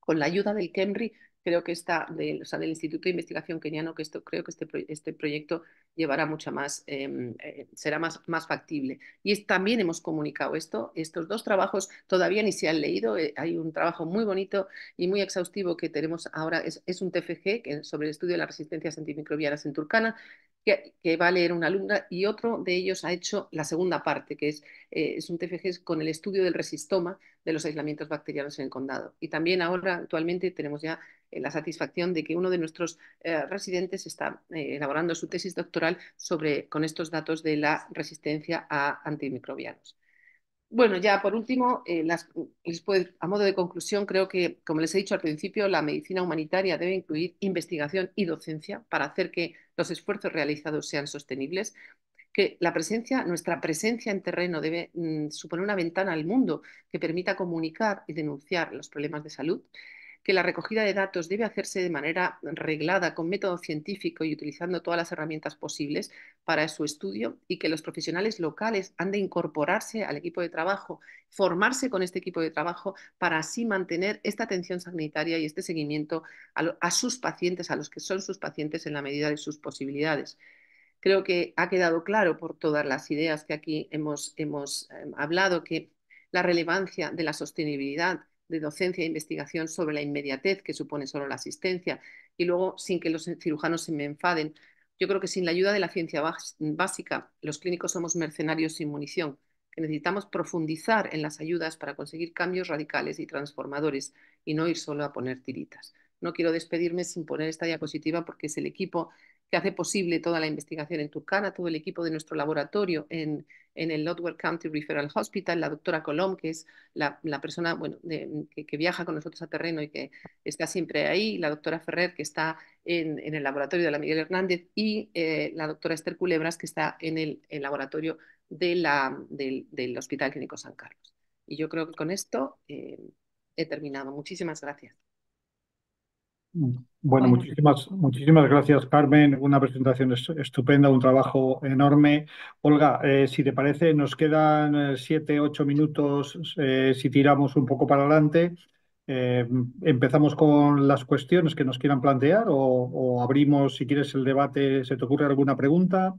Con la ayuda del KEMRI creo que está del, o sea, del Instituto de Investigación Keniano, que esto, creo que este, este proyecto llevará mucha más, em, eh, será más, más factible. Y también hemos comunicado esto, estos dos trabajos todavía ni se han leído, eh, hay un trabajo muy bonito y muy exhaustivo que tenemos ahora, es, un TFG sobre el estudio de las resistencias antimicrobianas en Turcana, que, va a leer una alumna y otro de ellos ha hecho la segunda parte, que es, eh, es un TFG con el estudio del resistoma de los aislamientos bacterianos en el condado. Y también ahora, actualmente, tenemos ya eh, la satisfacción de que uno de nuestros eh, residentes está eh, elaborando su tesis doctoral sobre, con estos datos de la resistencia a antimicrobianos. Bueno, ya por último, las, después, a modo de conclusión, creo que, como les he dicho al principio, la medicina humanitaria debe incluir investigación y docencia para hacer que los esfuerzos realizados sean sostenibles que la presencia, nuestra presencia en terreno debe mm, suponer una ventana al mundo que permita comunicar y denunciar los problemas de salud que la recogida de datos debe hacerse de manera reglada, con método científico y utilizando todas las herramientas posibles para su estudio y que los profesionales locales han de incorporarse al equipo de trabajo, formarse con este equipo de trabajo para así mantener esta atención sanitaria y este seguimiento a, sus pacientes, a los que son sus pacientes en la medida de sus posibilidades. Creo que ha quedado claro por todas las ideas que aquí hemos, em, hablado que la relevancia de la sostenibilidad de docencia e investigación sobre la inmediatez que supone solo la asistencia. Y luego, sin que los cirujanos se me enfaden, yo creo que sin la ayuda de la ciencia básica, los clínicos somos mercenarios sin munición, que necesitamos profundizar en las ayudas para conseguir cambios radicales y transformadores y no ir solo a poner tiritas. No quiero despedirme sin poner esta diapositiva porque es el equipo que hace posible toda la investigación en Turcana, todo el equipo de nuestro laboratorio en, el Lodwar County Referral Hospital, la doctora Colom, que es la, persona que, viaja con nosotros a terreno y que está siempre ahí, la doctora Ferrer, que está en, el laboratorio de la Miguel Hernández, y eh, la doctora Esther Culebras, que está en el, laboratorio de la, del, Hospital Clínico San Carlos. Y yo creo que con esto eh, he terminado. Muchísimas gracias. Mm. Bueno, muchísimas, muchísimas gracias, Carmen. Una presentación estupenda, un trabajo enorme. Olga, eh, si te parece, nos quedan eh, siete, ocho minutos eh, si tiramos un poco para adelante. ¿Empezamos con las cuestiones que nos quieran plantear o, abrimos, si quieres, el debate? ¿Se te ocurre alguna pregunta?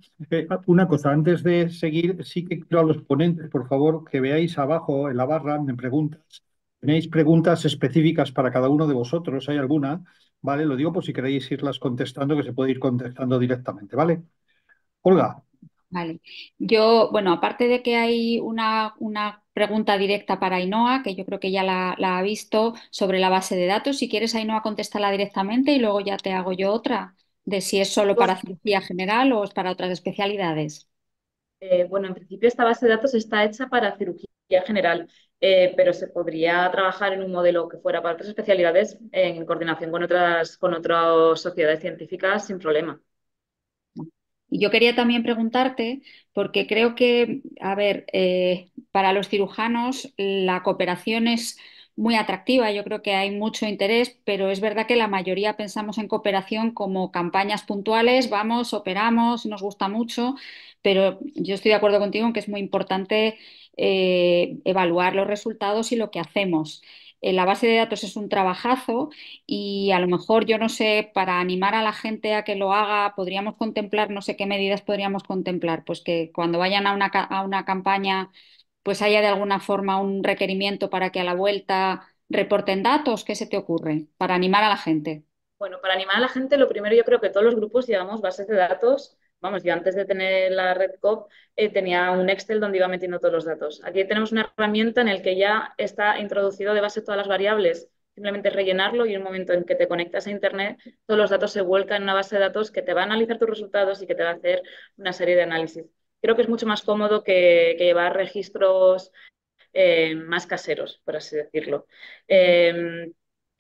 una cosa, antes de seguir, sí que quiero a los ponentes, por favor, que veáis abajo en la barra de preguntas. Tenéis preguntas específicas para cada uno de vosotros, hay alguna. ¿vale? Lo digo por si queréis irlas contestando, que se puede ir contestando directamente, ¿vale? Olga. Vale. Yo, bueno, aparte de que hay una, una pregunta directa para Ainoa, que yo creo que ya la, ha visto, sobre la base de datos. Si quieres, Ainoa, contéstala directamente y luego ya te hago yo otra, de si es solo para pues- cirugía general o es para otras especialidades. Eh, bueno, en principio esta base de datos está hecha para cirugía general. Eh, pero se podría trabajar en un modelo que fuera para otras especialidades en coordinación con otras, con otras sociedades científicas sin problema. Yo quería también preguntarte, porque creo que, a ver, eh, para los cirujanos la cooperación es muy atractiva, yo creo que hay mucho interés, pero es verdad que la mayoría pensamos en cooperación como campañas puntuales, vamos, operamos, nos gusta mucho, pero yo estoy de acuerdo contigo en que es muy importante eh, evaluar los resultados y lo que hacemos. Eh, la base de datos es un trabajazo y a lo mejor, yo no sé, para animar a la gente a que lo haga, podríamos contemplar, no sé qué medidas podríamos contemplar, pues que cuando vayan a una, a una campaña, pues haya de alguna forma un requerimiento para que a la vuelta reporten datos, ¿qué se te ocurre para animar a la gente? Bueno, para animar a la gente, lo primero yo creo que todos los grupos llevamos bases de datos Vamos, yo antes de tener la red eh, tenía un Excel donde iba metiendo todos los datos. Aquí tenemos una herramienta en la que ya está introducido de base todas las variables. Simplemente rellenarlo y en un momento en que te conectas a Internet, todos los datos se vuelcan en una base de datos que te va a analizar tus resultados y que te va a hacer una serie de análisis. Creo que es mucho más cómodo que, llevar registros eh, más caseros, por así decirlo. Em,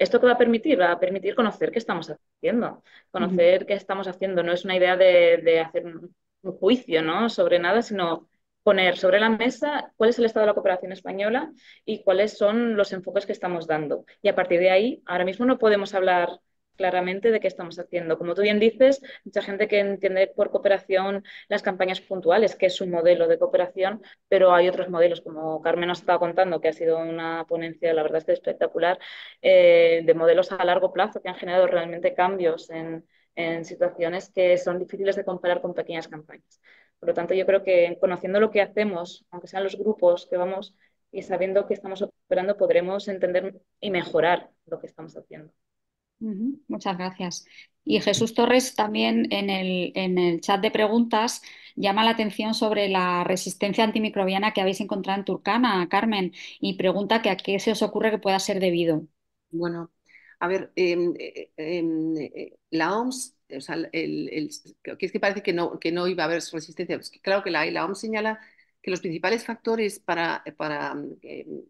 ¿Esto qué va a permitir? Va a permitir conocer qué estamos haciendo. Conocer qué estamos haciendo. No es una idea de, hacer un juicio ¿no? sobre nada, sino poner sobre la mesa cuál es el estado de la cooperación española y cuáles son los enfoques que estamos dando. Y a partir de ahí, ahora mismo no podemos hablar claramente de qué estamos haciendo. Como tú bien dices, mucha gente que entiende por cooperación las campañas puntuales, que es un modelo de cooperación, pero hay otros modelos, como Carmen nos estaba contando, que ha sido una ponencia, la verdad es que espectacular, eh, de modelos a largo plazo que han generado realmente cambios en, en situaciones que son difíciles de comparar con pequeñas campañas. Por lo tanto, yo creo que conociendo lo que hacemos, aunque sean los grupos que vamos y sabiendo que estamos operando, podremos entender y mejorar lo que estamos haciendo. Muchas gracias. Y Jesús Torres también en el, chat de preguntas llama la atención sobre la resistencia antimicrobiana que habéis encontrado en Turcana, Carmen, y pregunta que a qué se os ocurre que pueda ser debido. Bueno, a ver, em, eh, em, eh, la OMS, o sea, el, es que parece que no, que no iba a haber resistencia, claro que la hay, la OMS señala que los principales factores para, para em,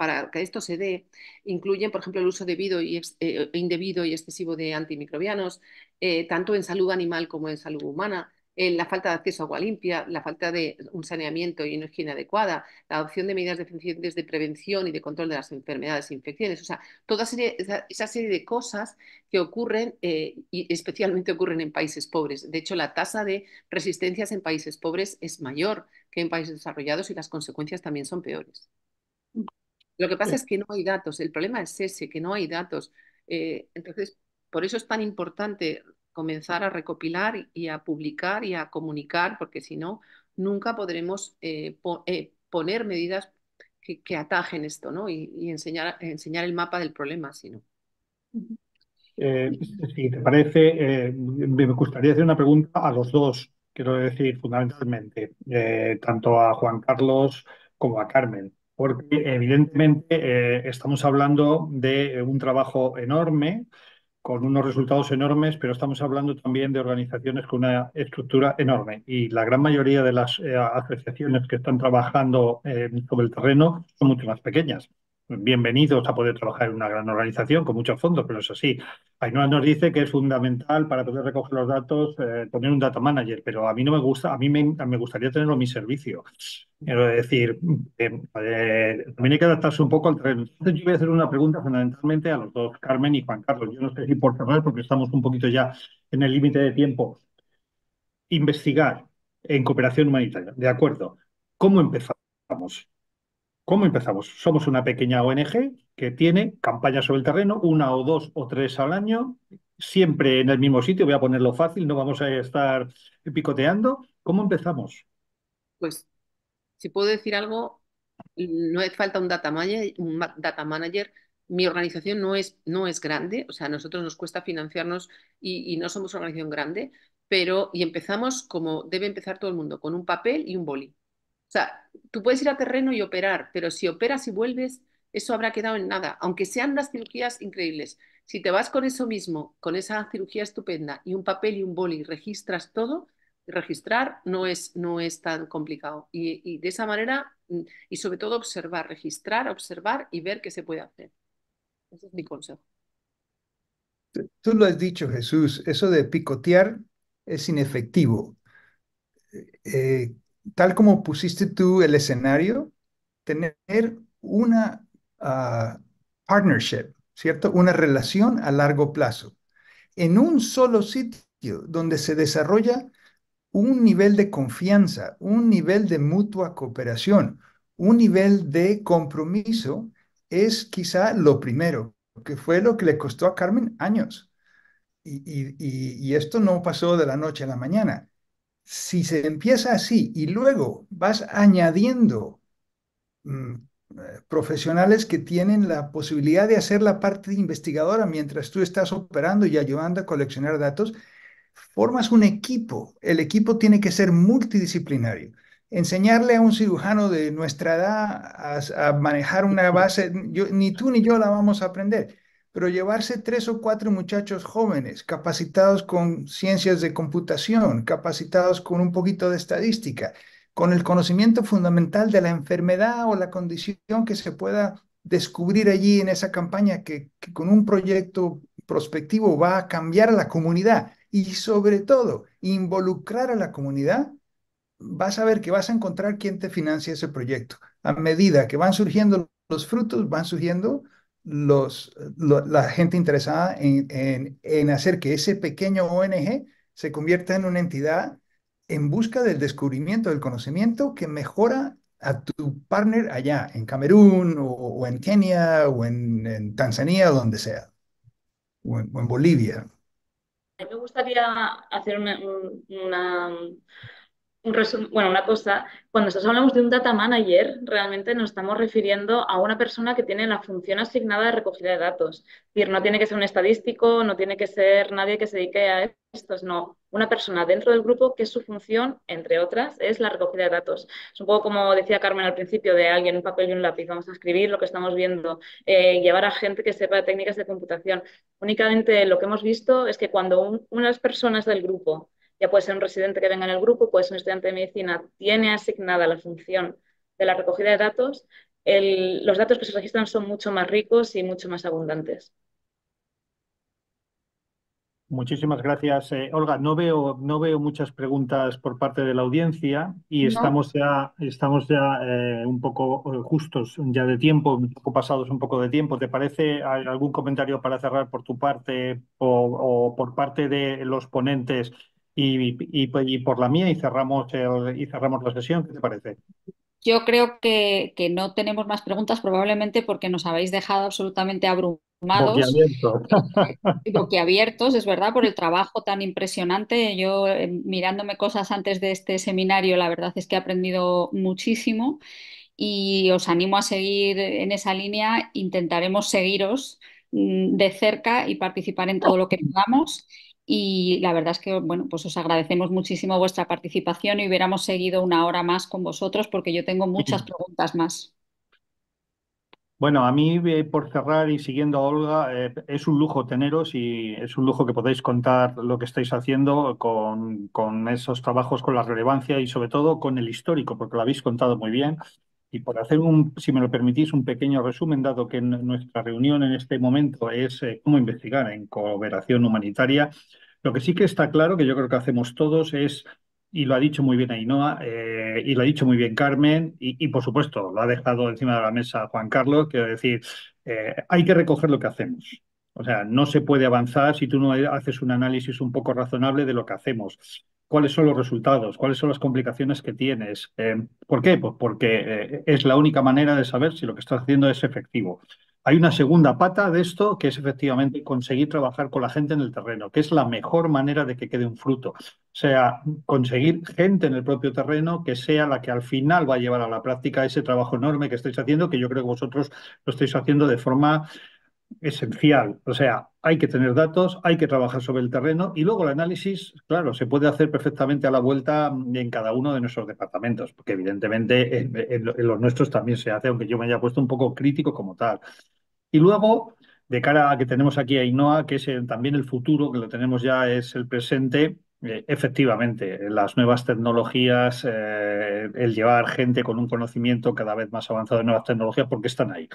para que esto se dé, incluyen, por ejemplo, el uso y eh, e indebido y excesivo de antimicrobianos, eh, tanto en salud animal como en salud humana, eh, la falta de acceso a agua limpia, la falta de un saneamiento y una higiene adecuada, la adopción de medidas deficientes de prevención y de control de las enfermedades e infecciones. O sea, toda esa, serie de cosas que ocurren y especialmente ocurren en países pobres. De hecho, la tasa de resistencias en países pobres es mayor que en países desarrollados y las consecuencias también son peores. Lo que pasa es que no hay datos, el problema es ese, que no hay datos. Eh, entonces, por eso es tan importante comenzar a recopilar y a publicar y a comunicar, porque si no, nunca podremos eh, eh, poner medidas que, atajen esto, ¿no? Y, enseñar, enseñar el mapa del problema, si no. si te parece, me gustaría hacer una pregunta a los dos, quiero decir, fundamentalmente, tanto a Juan Carlos como a Carmen porque evidentemente eh, estamos hablando de eh, un trabajo enorme, con unos resultados enormes, pero estamos hablando también de organizaciones con una estructura enorme. Y la gran mayoría de las eh, asociaciones que están trabajando sobre el terreno son mucho más pequeñas bienvenidos a poder trabajar en una gran organización con muchos fondos, pero eso sí, Ainhoa nos dice que es fundamental para poder recoger los datos eh, poner un data manager, pero a mí no me gusta, a mí me, gustaría tenerlo en mi servicio. Quiero decir, eh, eh, también hay que adaptarse un poco al terreno. Entonces yo voy a hacer una pregunta fundamentalmente a los dos, Carmen y Juan Carlos. Yo no sé si por cerrar, porque estamos un poquito ya en el límite de tiempo. Investigar en cooperación humanitaria, de acuerdo. ¿Cómo empezamos? ¿Cómo empezamos? Somos una pequeña ONG que tiene campañas sobre el terreno, una o dos o tres al año, siempre en el mismo sitio, voy a ponerlo fácil, no vamos a estar picoteando. ¿Cómo empezamos? Pues, si puedo decir algo, no es falta un data manager, un data manager. Mi organización no es, no es grande, o sea, a nosotros nos cuesta financiarnos y, no somos una organización grande, pero y empezamos como debe empezar todo el mundo, con un papel y un boli. O sea, tú puedes ir a terreno y operar, pero si operas y vuelves, eso habrá quedado en nada, aunque sean las cirugías increíbles. Si te vas con eso mismo, con esa cirugía estupenda y un papel y un boli, registras todo, registrar no es, no es tan complicado. Y, de esa manera, mm, y sobre todo observar, registrar, observar y ver qué se puede hacer. Ese es mi consejo. Tú, lo has dicho, Jesús, eso de picotear es inefectivo. Eh, eh, tal como pusiste tú el escenario, tener una ah, partnership, ¿cierto? Una relación a largo plazo en un solo sitio donde se desarrolla un nivel de confianza, un nivel de mutua cooperación, un nivel de compromiso es quizá lo primero, que fue lo que le costó a Carmen años. y, esto no pasó de la noche a la mañana si se empieza así y luego vas añadiendo mm, eh, profesionales que tienen la posibilidad de hacer la parte investigadora mientras tú estás operando y ayudando a coleccionar datos, formas un equipo. El equipo tiene que ser multidisciplinario. Enseñarle a un cirujano de nuestra edad a, manejar una base, ni tú ni yo la vamos a aprender pero llevarse tres o cuatro muchachos jóvenes, capacitados con ciencias de computación, capacitados con un poquito de estadística, con el conocimiento fundamental de la enfermedad o la condición que se pueda descubrir allí en esa campaña que, con un proyecto prospectivo va a cambiar a la comunidad y sobre todo involucrar a la comunidad, vas a ver que vas a encontrar quién te financia ese proyecto. A medida que van surgiendo los frutos, van surgiendo los, la gente interesada en, hacer que ese pequeño ONG se convierta en una entidad en busca del descubrimiento, del conocimiento que mejora a tu partner allá, en Camerún o, en Kenia o en, Tanzania Tanzania, donde sea, o en, Bolivia. me gustaría hacer una bueno, una cosa, cuando nosotros hablamos de un data manager, realmente nos estamos refiriendo a una persona que tiene la función asignada de recogida de datos. Es decir, no tiene que ser un estadístico, no tiene que ser nadie que se dedique a esto, no. Una persona dentro del grupo que su función, entre otras, es la recogida de datos. Es un poco como decía Carmen al principio, de alguien, un papel y un lápiz, vamos a escribir lo que estamos viendo, eh, llevar a gente que sepa técnicas de computación. Únicamente lo que hemos visto es que cuando unas personas del grupo ya puede ser un residente que venga en el grupo, puede ser un estudiante de medicina, tiene asignada la función de la recogida de datos, los datos que se registran son mucho más ricos y mucho más abundantes. Muchísimas gracias, eh, Olga. No veo, no veo muchas preguntas por parte de la audiencia y estamos ya, estamos ya eh, un poco eh, justos ya de tiempo, un poco pasados un poco de tiempo. ¿Te parece algún comentario para cerrar por tu parte o, o por parte de los ponentes pues, y, por la mía y cerramos, y cerramos la sesión. ¿Qué te parece? Yo creo que, no tenemos más preguntas, probablemente porque nos habéis dejado absolutamente abrumados. Boquiabiertos. abiertos, es verdad, por el trabajo tan impresionante. Yo, eh, mirándome cosas antes de este seminario, la verdad es que he aprendido muchísimo y os animo a seguir en esa línea. Intentaremos seguiros mm, de cerca y participar en todo lo que podamos y la verdad es que bueno, pues os agradecemos muchísimo vuestra participación y hubiéramos seguido una hora más con vosotros porque yo tengo muchas preguntas más. Bueno, a mí eh, por cerrar y siguiendo a Olga, eh, es un lujo teneros y es un lujo que podáis contar lo que estáis haciendo con esos trabajos, con la relevancia y sobre todo con el histórico, porque lo habéis contado muy bien y por hacer un, si me lo permitís, un pequeño resumen, dado que nuestra reunión en este momento es eh, cómo investigar en cooperación humanitaria, lo que sí que está claro, que yo creo que hacemos todos, es, y lo ha dicho muy bien Ainhoa, eh, y lo ha dicho muy bien Carmen, y, por supuesto lo ha dejado encima de la mesa Juan Carlos, quiero decir, eh, hay que recoger lo que hacemos. O sea, no se puede avanzar si tú no haces un análisis un poco razonable de lo que hacemos. ¿Cuáles son los resultados? ¿Cuáles son las complicaciones que tienes? Eh, ¿Por qué? Pues porque eh, es la única manera de saber si lo que estás haciendo es efectivo. Hay una segunda pata de esto que es efectivamente conseguir trabajar con la gente en el terreno, que es la mejor manera de que quede un fruto. O sea, conseguir gente en el propio terreno que sea la que al final va a llevar a la práctica ese trabajo enorme que estáis haciendo, que yo creo que vosotros lo estáis haciendo de forma esencial. O sea, hay que tener datos, hay que trabajar sobre el terreno y luego el análisis, claro, se puede hacer perfectamente a la vuelta en cada uno de nuestros departamentos, porque evidentemente en, los nuestros también se hace, aunque yo me haya puesto un poco crítico como tal. Y luego, de cara a que tenemos aquí a INOA, que es también el futuro, que lo tenemos ya, es el presente, eh, efectivamente, las nuevas tecnologías, eh, el llevar gente con un conocimiento cada vez más avanzado de nuevas tecnologías, porque están ahí.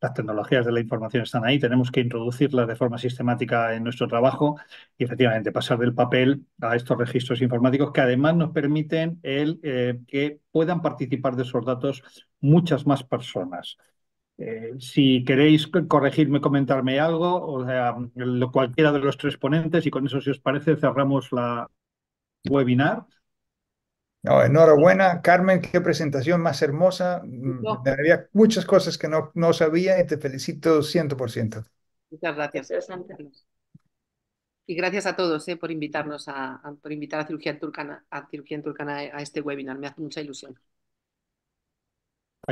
Las tecnologías de la información están ahí, tenemos que introducirlas de forma sistemática en nuestro trabajo y efectivamente pasar del papel a estos registros informáticos que además nos permiten el, eh, que puedan participar de esos datos muchas más personas. Eh, si queréis corregirme, comentarme algo, o sea, cualquiera de los tres ponentes, y con eso, si os parece, cerramos la webinar. enhorabuena, Carmen, qué presentación más hermosa. Mm, Había muchas cosas que no, no sabía y te felicito 100%. Muchas gracias. Y gracias a todos eh, por invitarnos por invitar a Cirugía Turcana a, Cirugía Turcana a este webinar. Me hace mucha ilusión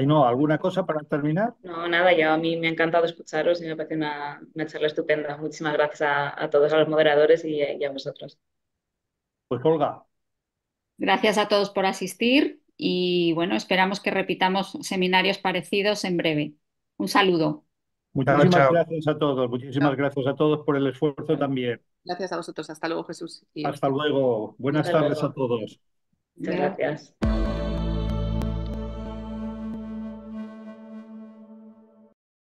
no, ¿alguna cosa para terminar? No, nada, yo a mí me ha encantado escucharos y me parece una, charla estupenda. Muchísimas gracias a, todos, a los moderadores y, a vosotros. Pues Olga. Gracias a todos por asistir y bueno, esperamos que repitamos seminarios parecidos en breve. Un saludo. Muchísimas gracias a todos, muchísimas gracias a todos por el esfuerzo también. Gracias a vosotros, hasta luego Jesús. Hasta luego, buenas tardes a todos. Muchas gracias.